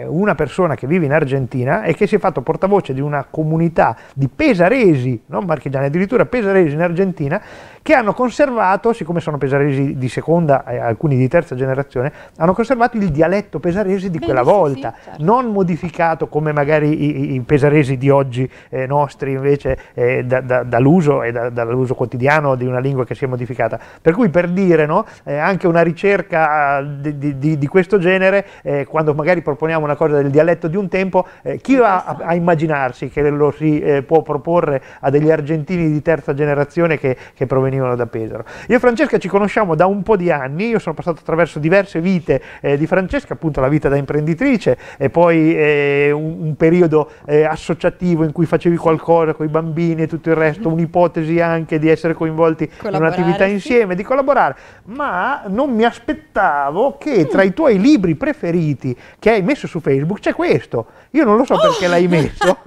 S1: eh, una persona che vive in Argentina e che si è fatto portavoce di una comunità di pesaresi, non marchigiani, addirittura pesaresi in Argentina, che hanno conservato, siccome sono pesaresi di seconda e alcuni di terza generazione, hanno conservato il dialetto pesarese di quella sì, volta, sì, certo. non modificato come magari i, i pesaresi di oggi eh, nostri invece eh, da, da, dall'uso e da, dall'uso quotidiano di una lingua che si è modificata. Per cui per dire, no, eh, anche una ricerca ah, di, di, di questo genere, eh, quando magari proponiamo una cosa del dialetto di un tempo, eh, chi va a, a, immaginarsi che lo si eh, può proporre a degli argentini di terza generazione che, che provenivano venivano da Pesaro. Io e Francesca ci conosciamo da un po' di anni, io sono passato attraverso diverse vite eh, di Francesca, appunto la vita da imprenditrice e poi eh, un, un, periodo eh, associativo in cui facevi qualcosa con i bambini e tutto il resto, un'ipotesi anche di essere coinvolti in un'attività sì. insieme, di collaborare, ma non mi aspettavo che mm. tra i tuoi libri preferiti che hai messo su Facebook c'è questo. Io non lo so oh. perché l'hai messo.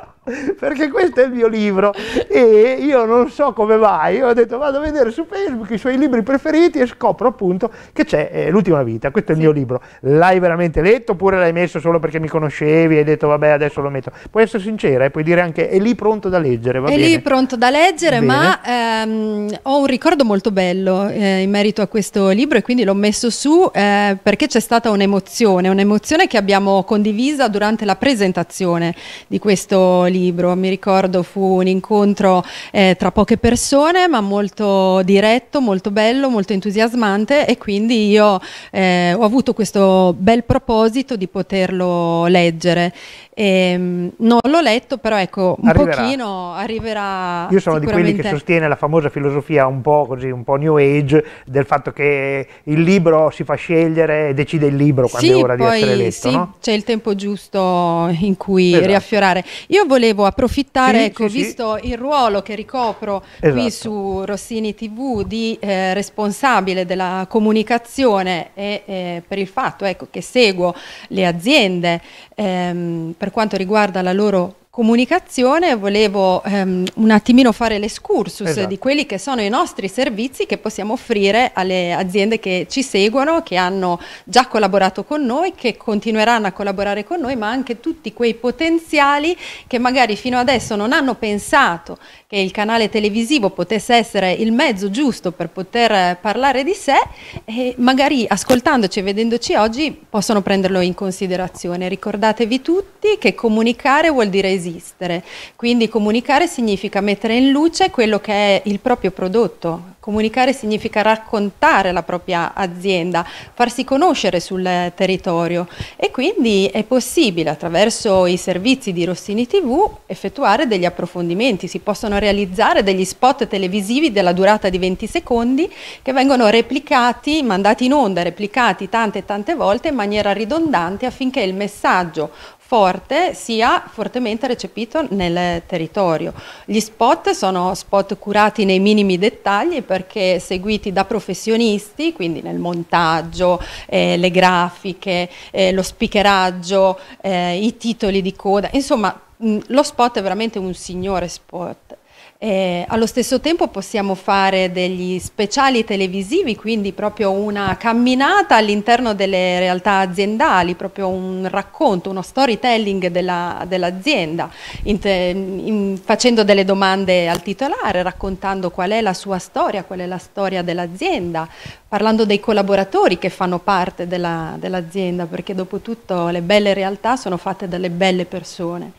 S1: perché questo è il mio libro e io non so come mai, ho detto vado a vedere su Facebook i suoi libri preferiti e scopro appunto che c'è eh, L'ultima vita, questo è il sì. mio libro, l'hai veramente letto oppure l'hai messo solo perché mi conoscevi e hai detto vabbè adesso lo metto, puoi essere sincera e puoi dire anche è lì pronto da leggere, va è bene? È lì
S4: pronto da leggere bene. ma ehm, ho un ricordo molto bello eh, in merito a questo libro e quindi l'ho messo su eh, perché c'è stata un'emozione, un'emozione che abbiamo condivisa durante la presentazione di questo libro libro. Mi ricordo fu un incontro eh, tra poche persone, ma molto diretto, molto bello, molto entusiasmante e quindi io eh, ho avuto questo bel proposito di poterlo leggere Ehm, non l'ho letto, però ecco, un arriverà. pochino arriverà. Io sono di quelli che sostiene
S1: la famosa filosofia un po' così, un po' new age, del fatto che il libro si fa scegliere e decide il libro quando sì, è ora poi, di essere letto. Sì, no?
S4: c'è il tempo giusto in cui esatto. riaffiorare. Io volevo approfittare, sì, ecco, sì, visto il ruolo che ricopro esatto. qui su Rossini TV di eh, responsabile della comunicazione e eh, per il fatto ecco, che seguo le aziende ehm, per quanto riguarda la loro comunicazione volevo ehm, un attimino fare l'escursus esatto. di quelli che sono i nostri servizi che possiamo offrire alle aziende che ci seguono, che hanno già collaborato con noi, che continueranno a collaborare con noi, ma anche tutti quei potenziali che magari fino adesso non hanno pensato che il canale televisivo potesse essere il mezzo giusto per poter parlare di sé e magari ascoltandoci e vedendoci oggi possono prenderlo in considerazione. Ricordatevi tutti che comunicare vuol dire esistere. Quindi comunicare significa mettere in luce quello che è il proprio prodotto, comunicare significa raccontare la propria azienda, farsi conoscere sul territorio e quindi è possibile attraverso i servizi di Rossini TV effettuare degli approfondimenti, si possono realizzare degli spot televisivi della durata di 20 secondi che vengono replicati, mandati in onda, replicati tante tante volte in maniera ridondante affinché il messaggio forte sia fortemente recepito nel territorio. Gli spot sono spot curati nei minimi dettagli perché seguiti da professionisti, quindi nel montaggio, eh, le grafiche, eh, lo speakeraggio, eh, i titoli di coda, insomma mh, lo spot è veramente un signore spot eh, allo stesso tempo possiamo fare degli speciali televisivi, quindi proprio una camminata all'interno delle realtà aziendali, proprio un racconto, uno storytelling dell'azienda, dell facendo delle domande al titolare, raccontando qual è la sua storia, qual è la storia dell'azienda, parlando dei collaboratori che fanno parte dell'azienda, perché dopo tutto le belle realtà sono fatte dalle belle persone.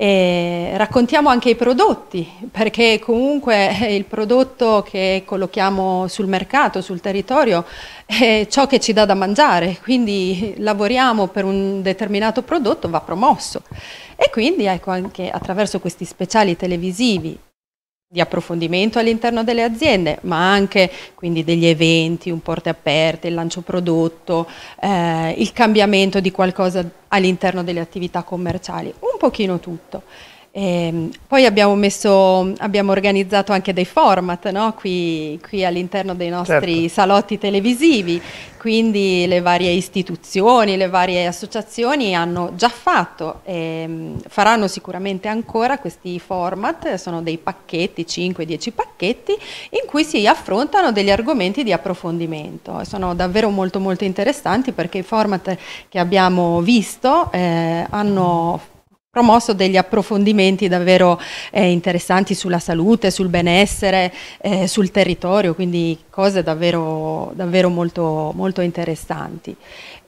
S4: E raccontiamo anche i prodotti, perché comunque il prodotto che collochiamo sul mercato, sul territorio, è ciò che ci dà da mangiare, quindi lavoriamo per un determinato prodotto, va promosso. E quindi ecco anche attraverso questi speciali televisivi di approfondimento all'interno delle aziende, ma anche quindi degli eventi, un porte aperte, il lancio prodotto, eh, il cambiamento di qualcosa all'interno delle attività commerciali, un pochino tutto. E ehm, poi abbiamo, messo, abbiamo, organizzato anche dei format no? qui, qui all'interno dei nostri certo. salotti televisivi, quindi le varie istituzioni, le varie associazioni hanno già fatto e ehm, faranno sicuramente ancora questi format, sono dei pacchetti, 5-10 pacchetti, in cui si affrontano degli argomenti di approfondimento. Sono davvero molto molto interessanti perché i format che abbiamo visto eh, hanno promosso degli approfondimenti davvero eh, interessanti sulla salute, sul benessere, eh, sul territorio, quindi cose davvero, davvero molto, molto interessanti.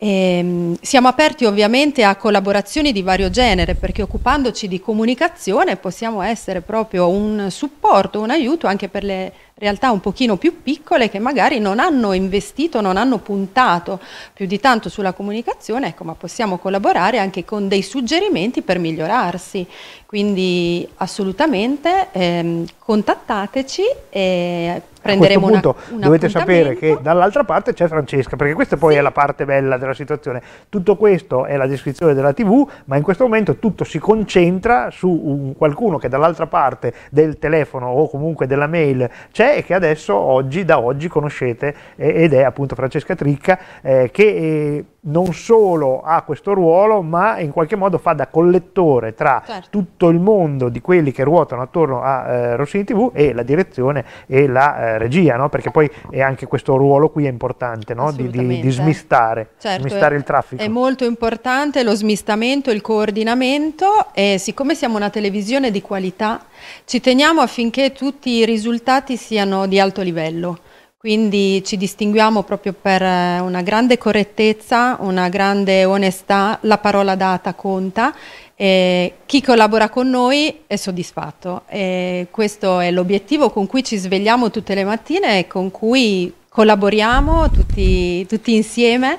S4: E ehm, siamo aperti ovviamente a collaborazioni di vario genere perché occupandoci di comunicazione possiamo essere proprio un supporto, un aiuto anche per le realtà un pochino più piccole che magari non hanno investito, non hanno puntato più di tanto sulla comunicazione, ecco, ma possiamo collaborare anche con dei suggerimenti per migliorarsi. Quindi assolutamente ehm, contattateci e prenderemo un punto un dovete sapere
S1: che dall'altra parte c'è Francesca, perché questa poi sì. è la parte bella della situazione. Tutto questo è la descrizione della TV, ma in questo momento tutto si concentra su un, qualcuno che dall'altra parte del telefono o comunque della mail c'è e che adesso oggi, da oggi conoscete eh, ed è appunto Francesca Tricca eh, che eh, non solo ha questo ruolo, ma in qualche modo fa da collettore tra certo. tutti tutto il mondo di quelli che ruotano attorno a eh, Rossini TV e la direzione e la eh, regia, no? perché poi è anche questo ruolo qui è importante no? di, di, di, smistare, certo, smistare il traffico. È
S4: molto importante lo smistamento, il coordinamento e siccome siamo una televisione di qualità ci teniamo affinché tutti i risultati siano di alto livello. Quindi ci distinguiamo proprio per eh, una grande correttezza, una grande onestà, la parola data conta eh, chi collabora con noi è soddisfatto e questo è l'obiettivo con cui ci svegliamo tutte le mattine e con cui collaboriamo tutti, tutti insieme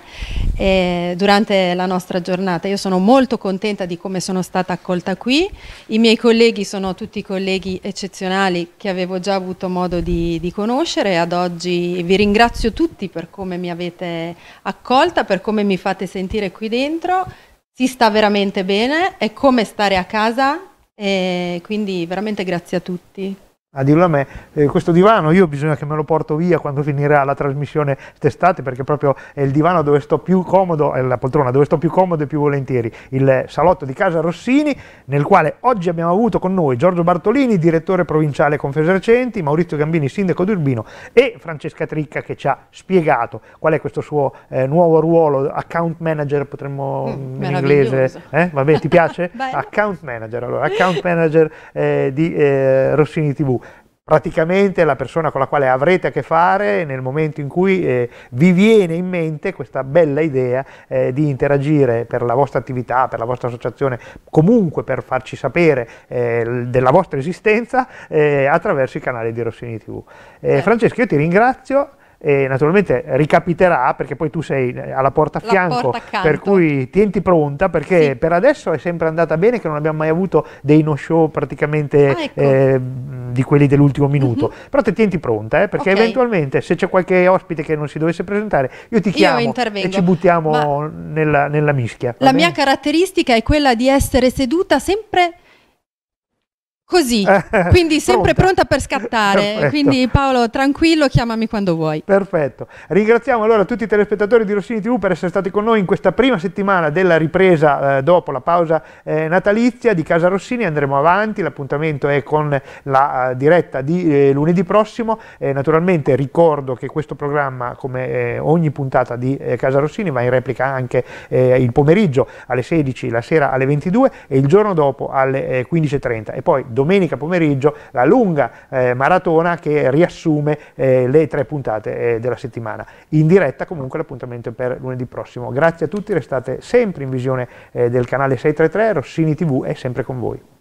S4: eh, durante la nostra giornata. Io sono molto contenta di come sono stata accolta qui, i miei colleghi sono tutti colleghi eccezionali che avevo già avuto modo di, di conoscere, ad oggi vi ringrazio tutti per come mi avete accolta, per come mi fate sentire qui dentro si sta veramente bene, è come stare a casa e quindi veramente grazie a tutti
S1: a dirlo a me, eh, questo divano io bisogna che me lo porto via quando finirà la trasmissione d'estate perché proprio è il divano dove sto più comodo, è la poltrona dove sto più comodo e più volentieri, il salotto di casa Rossini nel quale oggi abbiamo avuto con noi Giorgio Bartolini, direttore provinciale Confesercenti, Maurizio Gambini, sindaco di Urbino e Francesca Tricca che ci ha spiegato qual è questo suo eh, nuovo ruolo, account manager potremmo mm, in inglese, eh? vabbè ti piace? account manager, allora account manager eh, di eh, Rossini TV praticamente la persona con la quale avrete a che fare nel momento in cui eh, vi viene in mente questa bella idea eh, di interagire per la vostra attività, per la vostra associazione, comunque per farci sapere eh, della vostra esistenza eh, attraverso i canali di Rossini TV. Eh, Francesco, io ti ringrazio e naturalmente ricapiterà perché poi tu sei alla porta a fianco, porta per cui tienti pronta perché sì. per adesso è sempre andata bene che non abbiamo mai avuto dei no show praticamente ah, eh, ecco. eh, di quelli dell'ultimo mhm. minuto, mm-hmm. però te tienti pronta eh, perché okay. eventualmente se c'è qualche ospite che non si dovesse presentare io ti chiamo io e ci buttiamo nella, nella, mischia. La mia
S4: caratteristica è quella di essere seduta sempre Così, eh, eh, quindi sempre pronta, per scattare. Perfetto. Quindi Paolo, tranquillo, chiamami quando vuoi. Perfetto.
S1: Ringraziamo allora tutti i telespettatori di Rossini TV per essere stati con noi in questa prima settimana della ripresa eh, dopo la pausa eh, natalizia di Casa Rossini. Andremo avanti, l'appuntamento è con la uh, diretta di eh, lunedì prossimo. naturalmente ricordo che questo programma, come ogni puntata di Casa Rossini, va in replica anche il pomeriggio alle 16, la sera alle 22 e il giorno dopo alle 15.30 e poi dopo domenica pomeriggio la lunga eh, maratona che riassume eh, le tre puntate eh, della settimana. In diretta comunque l'appuntamento per lunedì prossimo. Grazie a tutti, restate sempre in visione eh, del canale 633, Rossini TV è sempre con voi.